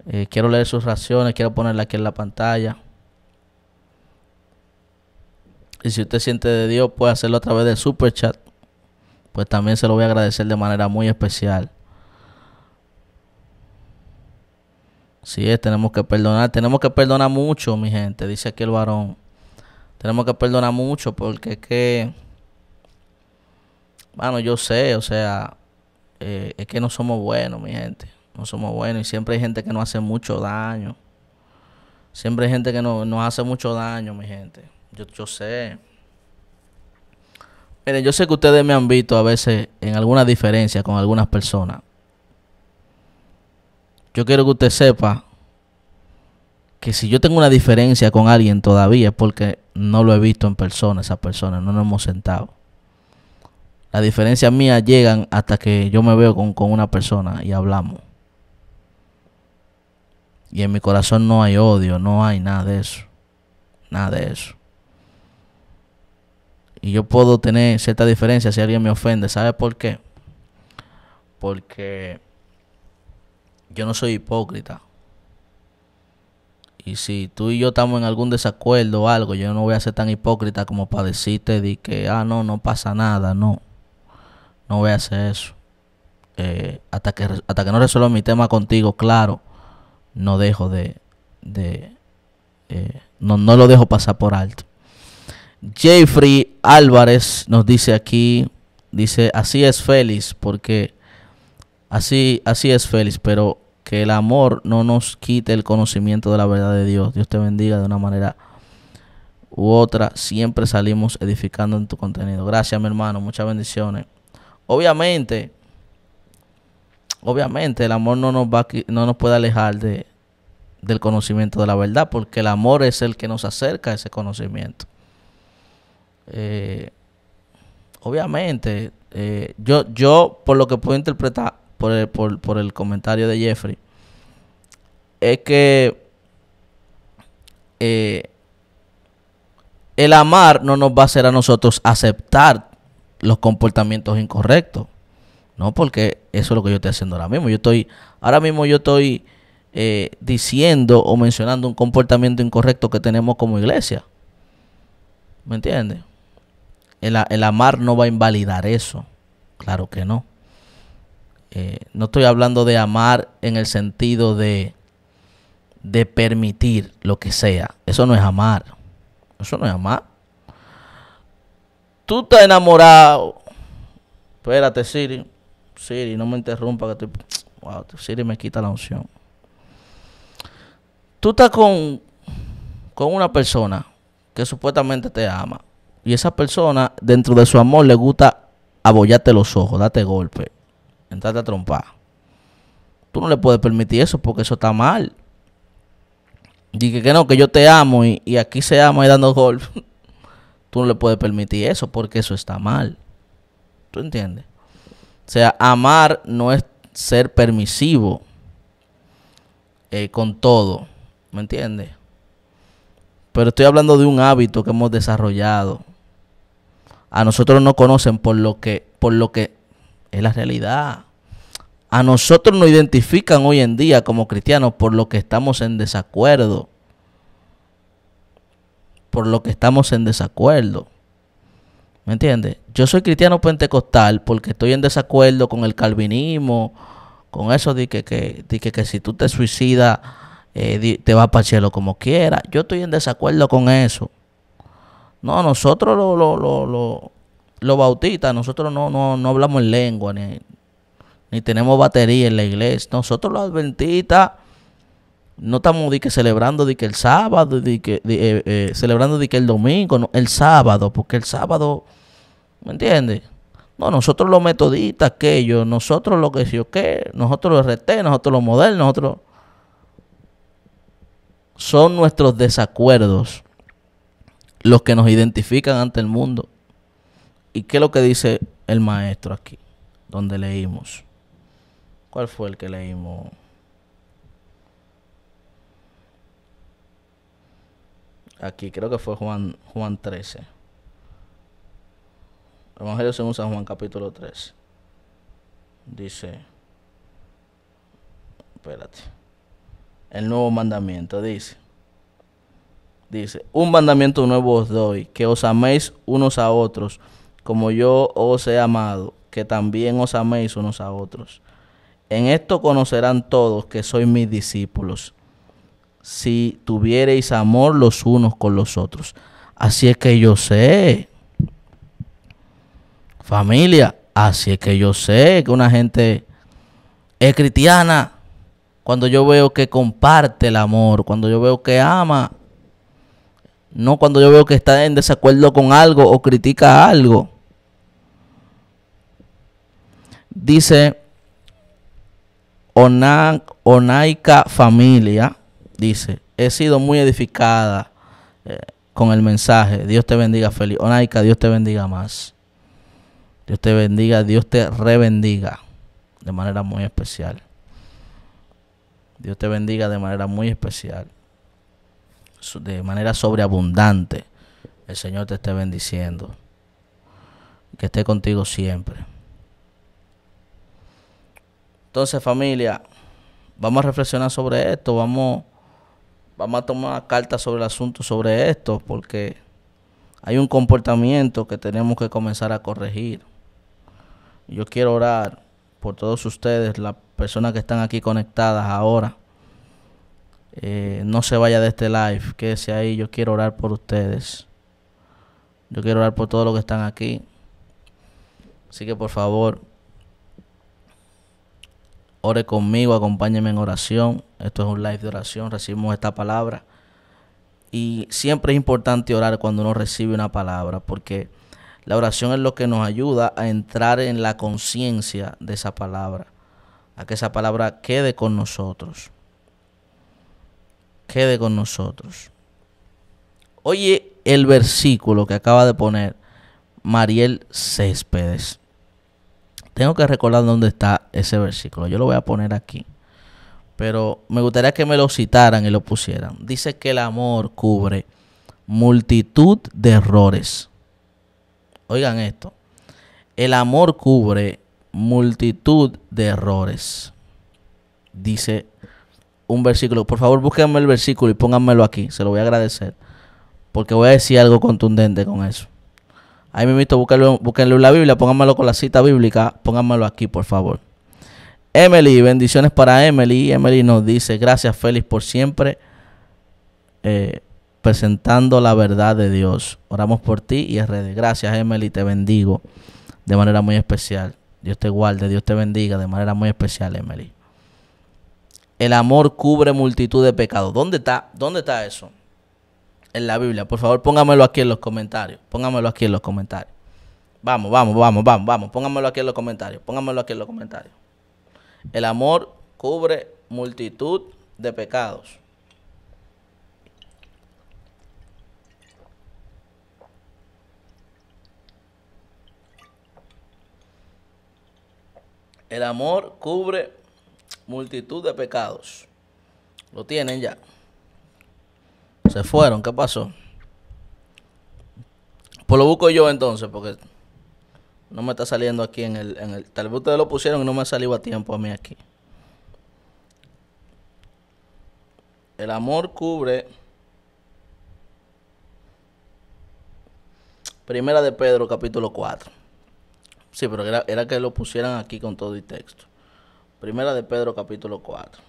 Eh, quiero leer sus reacciones, quiero ponerla aquí en la pantalla. Y si usted siente de Dios, puede hacerlo a través del super chat. Pues también se lo voy a agradecer de manera muy especial. Sí, es, tenemos que perdonar, tenemos que perdonar mucho, mi gente, dice aquí el varón. Tenemos que perdonar mucho porque es que, bueno, yo sé, o sea, eh, es que no somos buenos, mi gente. No somos buenos y siempre hay gente que nos hace mucho daño. Siempre hay gente que no, nos hace mucho daño, mi gente. Yo, yo sé. Miren, yo sé que ustedes me han visto a veces en alguna diferencia con algunas personas yo quiero que usted sepa que si yo tengo una diferencia con alguien todavía es porque no lo he visto en persona, esa persona, no nos hemos sentado. Las diferencias mías llegan hasta que yo me veo con, con una persona y hablamos. Y en mi corazón no hay odio, no hay nada de eso. Nada de eso. Y yo puedo tener cierta diferencia si alguien me ofende. ¿Sabe por qué? Porque yo no soy hipócrita. Y si tú y yo estamos en algún desacuerdo o algo, yo no voy a ser tan hipócrita como para decirte de que, ah, no, no pasa nada, no. No voy a hacer eso. Eh, hasta, que, hasta que no resuelva mi tema contigo, claro, no dejo de... Eh, no, no lo dejo pasar por alto. Jeffrey Álvarez nos dice aquí, dice, así es Félix, porque Así, así es, Félix, pero que el amor no nos quite el conocimiento de la verdad de Dios. Dios te bendiga de una manera u otra. Siempre salimos edificando en tu contenido. Gracias, mi hermano. Muchas bendiciones. Obviamente, obviamente el amor no nos, va, no nos puede alejar de, del conocimiento de la verdad, porque el amor es el que nos acerca a ese conocimiento. Eh, obviamente, eh, yo, yo, por lo que puedo interpretar, por el, por, por el comentario de Jeffrey, es que eh, el amar no nos va a hacer a nosotros aceptar los comportamientos incorrectos. No, porque eso es lo que yo estoy haciendo ahora mismo. Yo estoy, ahora mismo yo estoy eh, diciendo o mencionando un comportamiento incorrecto que tenemos como iglesia. ¿Me entiendes? El, el amar no va a invalidar eso. Claro que no. Eh, no estoy hablando de amar en el sentido de, de permitir lo que sea. Eso no es amar. Eso no es amar. Tú estás enamorado. Espérate, Siri. Siri, no me interrumpa que estoy... Siri me quita la unción. Tú estás con, con una persona que supuestamente te ama. Y esa persona, dentro de su amor, le gusta abollarte los ojos, date golpe. Entrate a trompar. Tú no le puedes permitir eso porque eso está mal. Dije que no, que yo te amo y, aquí se ama y dando golf. Tú no le puedes permitir eso porque eso está mal. ¿Tú entiendes? O sea, amar no es ser permisivo eh, con todo. ¿Me entiendes? Pero estoy hablando de un hábito que hemos desarrollado. A nosotros no conocen por lo que, por lo que es la realidad. A nosotros nos identifican hoy en día como cristianos por lo que estamos en desacuerdo. Por lo que estamos en desacuerdo. ¿Me entiendes? Yo soy cristiano pentecostal porque estoy en desacuerdo con el calvinismo, con eso de que, que, que, si tú te suicidas eh, te va para el cielo como quieras. Yo estoy en desacuerdo con eso. No, nosotros lo, lo, los bautistas, nosotros no, no, no hablamos en lengua, ni, tenemos batería en la iglesia. Nosotros los adventistas no estamos que celebrando de que el sábado, que, eh, eh, celebrando de que el domingo, el sábado, porque el sábado, ¿me entiendes? No, nosotros los metodistas, aquellos, nosotros lo que yo nosotros los RT, nosotros los modernos, nosotros... Son nuestros desacuerdos los que nos identifican ante el mundo. ¿Y qué es lo que dice el maestro aquí? Donde leímos. ¿Cuál fue el que leímos? Aquí creo que fue Juan, Juan 13. Evangelio según San Juan capítulo 13. Dice, espérate, el nuevo mandamiento dice, dice, un mandamiento nuevo os doy, que os améis unos a otros como yo os he amado, que también os améis unos a otros. En esto conocerán todos que sois mis discípulos, si tuviereis amor los unos con los otros. Así es que yo sé, familia, así es que yo sé que una gente es cristiana cuando yo veo que comparte el amor, cuando yo veo que ama, no cuando yo veo que está en desacuerdo con algo o critica algo dice Ona, Onaica Familia, dice, he sido muy edificada eh, con el mensaje, Dios te bendiga, feliz. Onaica, Dios te bendiga más. Dios te bendiga, Dios te rebendiga de manera muy especial. Dios te bendiga de manera muy especial, de manera sobreabundante. El Señor te esté bendiciendo. Que esté contigo siempre. Entonces, familia, vamos a reflexionar sobre esto, vamos, vamos a tomar cartas sobre el asunto, sobre esto, porque hay un comportamiento que tenemos que comenzar a corregir. Yo quiero orar por todos ustedes, las personas que están aquí conectadas ahora. Eh, no se vaya de este live, quédese ahí, yo quiero orar por ustedes. Yo quiero orar por todos los que están aquí. Así que por favor, ore conmigo, acompáñeme en oración. Esto es un live de oración, recibimos esta palabra. Y siempre es importante orar cuando uno recibe una palabra, porque la oración es lo que nos ayuda a entrar en la conciencia de esa palabra, a que esa palabra quede con nosotros. Quede con nosotros. Oye el versículo que acaba de poner Mariel Céspedes tengo que recordar dónde está ese versículo. Yo lo voy a poner aquí. Pero me gustaría que me lo citaran y lo pusieran. Dice que el amor cubre multitud de errores. Oigan esto. El amor cubre multitud de errores. Dice un versículo. Por favor, búsquenme el versículo y pónganmelo aquí. Se lo voy a agradecer. Porque voy a decir algo contundente con eso. Ahí mismo, búsquenlo, búsquenlo en la Biblia, pónganmelo con la cita bíblica, pónganmelo aquí, por favor. Emily, bendiciones para Emily. Emily nos dice, gracias Félix por siempre eh, presentando la verdad de Dios. Oramos por ti y redes. Gracias Emily, te bendigo de manera muy especial. Dios te guarde, Dios te bendiga de manera muy especial, Emily. El amor cubre multitud de pecados. ¿Dónde está? ¿Dónde está eso? en la Biblia? Por favor, póngamelo aquí en los comentarios. Póngamelo aquí en los comentarios. Vamos, vamos, vamos, vamos, vamos. Póngamelo aquí en los comentarios. Póngamelo aquí en los comentarios. El amor cubre multitud de pecados. El amor cubre multitud de pecados. Lo tienen ya. Se fueron, ¿qué pasó? Pues lo busco yo entonces, porque no me está saliendo aquí en el, en el... Tal vez ustedes lo pusieron y no me ha salido a tiempo a mí aquí. El amor cubre... Primera de Pedro, capítulo 4. Sí, pero era, era que lo pusieran aquí con todo y texto. Primera de Pedro, capítulo 4.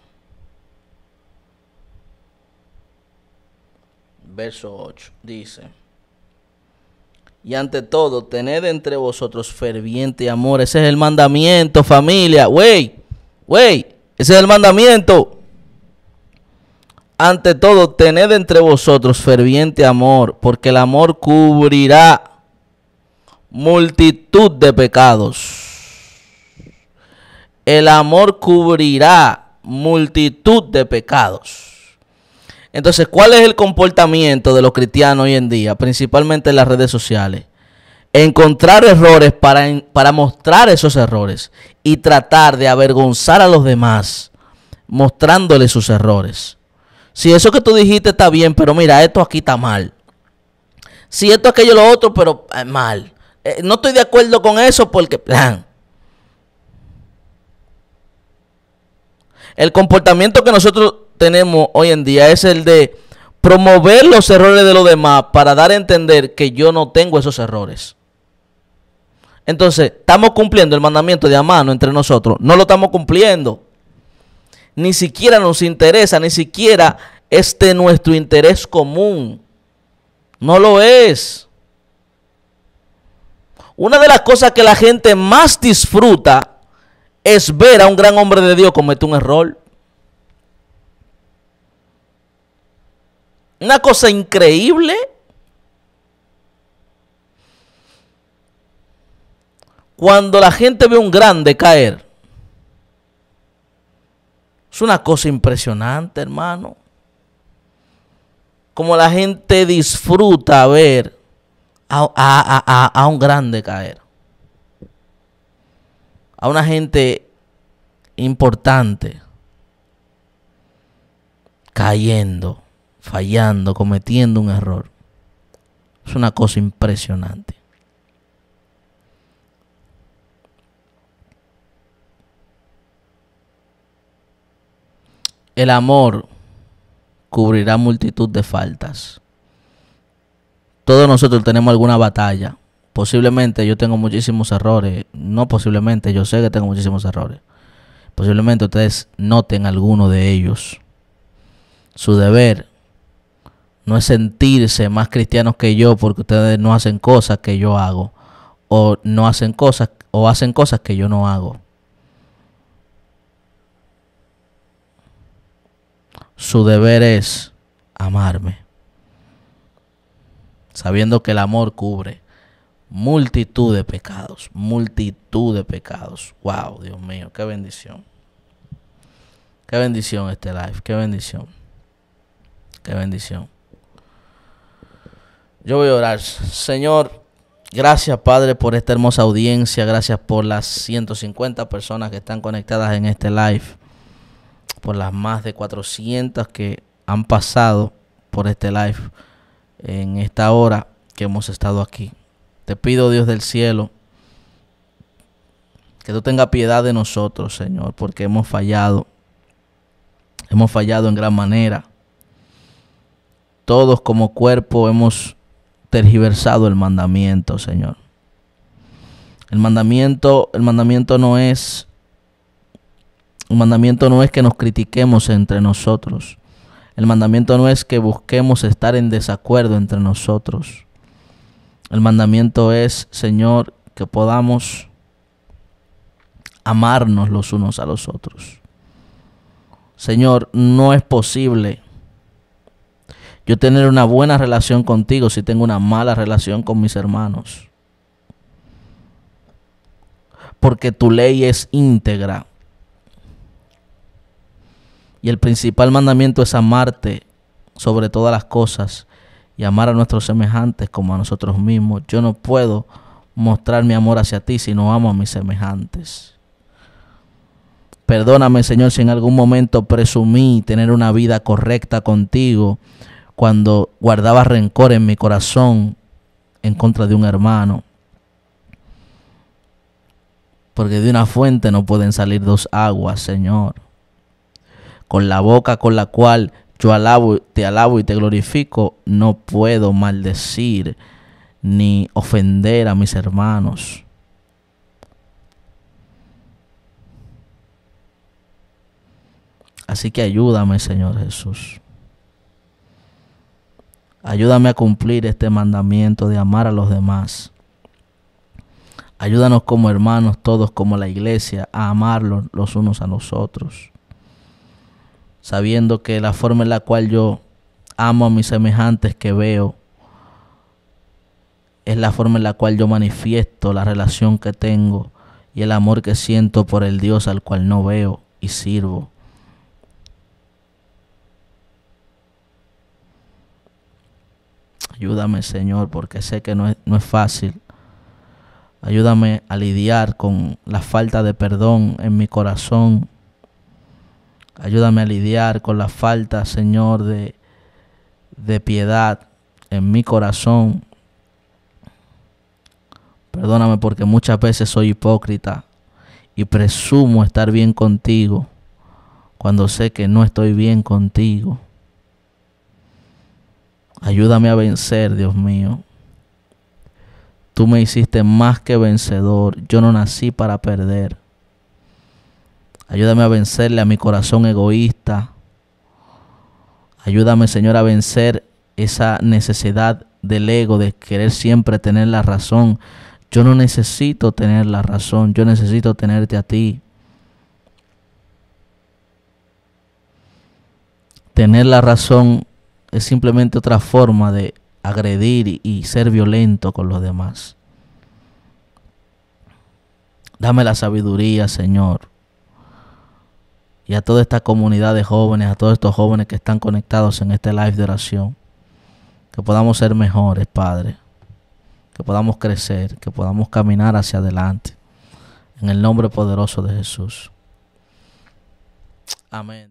verso 8. Dice, y ante todo, tened entre vosotros ferviente amor. Ese es el mandamiento, familia. Wey, wey, ese es el mandamiento. Ante todo, tened entre vosotros ferviente amor, porque el amor cubrirá multitud de pecados. El amor cubrirá multitud de pecados. Entonces, ¿cuál es el comportamiento de los cristianos hoy en día, principalmente en las redes sociales? Encontrar errores para, para mostrar esos errores y tratar de avergonzar a los demás mostrándoles sus errores. Si eso que tú dijiste está bien, pero mira, esto aquí está mal. Si esto, aquello, lo otro, pero eh, mal. Eh, no estoy de acuerdo con eso porque... plan. El comportamiento que nosotros tenemos hoy en día es el de promover los errores de los demás para dar a entender que yo no tengo esos errores. Entonces, estamos cumpliendo el mandamiento de mano entre nosotros. No lo estamos cumpliendo. Ni siquiera nos interesa, ni siquiera este nuestro interés común. No lo es. Una de las cosas que la gente más disfruta es ver a un gran hombre de Dios cometer un error. Una cosa increíble. Cuando la gente ve un grande caer. Es una cosa impresionante, hermano. Como la gente disfruta ver a, a un grande caer. A una gente importante cayendo fallando, cometiendo un error. Es una cosa impresionante. El amor cubrirá multitud de faltas. Todos nosotros tenemos alguna batalla. Posiblemente yo tengo muchísimos errores. No posiblemente, yo sé que tengo muchísimos errores. Posiblemente ustedes noten alguno de ellos. Su deber no es sentirse más cristianos que yo porque ustedes no hacen cosas que yo hago o no hacen cosas o hacen cosas que yo no hago. Su deber es amarme, sabiendo que el amor cubre multitud de pecados, multitud de pecados. Wow, Dios mío, qué bendición. Qué bendición este live, qué bendición. Qué bendición. Yo voy a orar. Señor, gracias Padre por esta hermosa audiencia. Gracias por las 150 personas que están conectadas en este live. Por las más de 400 que han pasado por este live en esta hora que hemos estado aquí. Te pido Dios del cielo que tú tengas piedad de nosotros, Señor, porque hemos fallado. Hemos fallado en gran manera. Todos como cuerpo hemos tergiversado el mandamiento, Señor. El mandamiento, el mandamiento no es el mandamiento no es que nos critiquemos entre nosotros. El mandamiento no es que busquemos estar en desacuerdo entre nosotros. El mandamiento es, Señor, que podamos amarnos los unos a los otros. Señor, no es posible yo tener una buena relación contigo si tengo una mala relación con mis hermanos. Porque tu ley es íntegra. Y el principal mandamiento es amarte sobre todas las cosas y amar a nuestros semejantes como a nosotros mismos. Yo no puedo mostrar mi amor hacia ti si no amo a mis semejantes. Perdóname, Señor, si en algún momento presumí tener una vida correcta contigo cuando guardaba rencor en mi corazón en contra de un hermano. Porque de una fuente no pueden salir dos aguas, Señor. Con la boca con la cual yo alabo, te alabo y te glorifico, no puedo maldecir ni ofender a mis hermanos. Así que ayúdame, Señor Jesús. Ayúdame a cumplir este mandamiento de amar a los demás. Ayúdanos como hermanos, todos como la iglesia, a amarlos los unos a los otros. Sabiendo que la forma en la cual yo amo a mis semejantes que veo es la forma en la cual yo manifiesto la relación que tengo y el amor que siento por el Dios al cual no veo y sirvo. Ayúdame, Señor, porque sé que no es, fácil. Ayúdame a lidiar con la falta de perdón en mi corazón. Ayúdame a lidiar con la falta, Señor, de piedad en mi corazón. Perdóname porque muchas veces soy hipócrita y presumo estar bien contigo cuando sé que no estoy bien contigo. Ayúdame a vencer, Dios mío. Tú me hiciste más que vencedor. Yo no nací para perder. Ayúdame a vencerle a mi corazón egoísta. Ayúdame, Señor, a vencer esa necesidad del ego de querer siempre tener la razón. Yo no necesito tener la razón, yo necesito tenerte a ti. Tener la razón es simplemente otra forma de agredir y, ser violento con los demás. Dame la sabiduría, Señor. Y a toda esta comunidad de jóvenes, a todos estos jóvenes que están conectados en este live de oración. Que podamos ser mejores, Padre. Que podamos crecer, que podamos caminar hacia adelante. En el nombre poderoso de Jesús. Amén.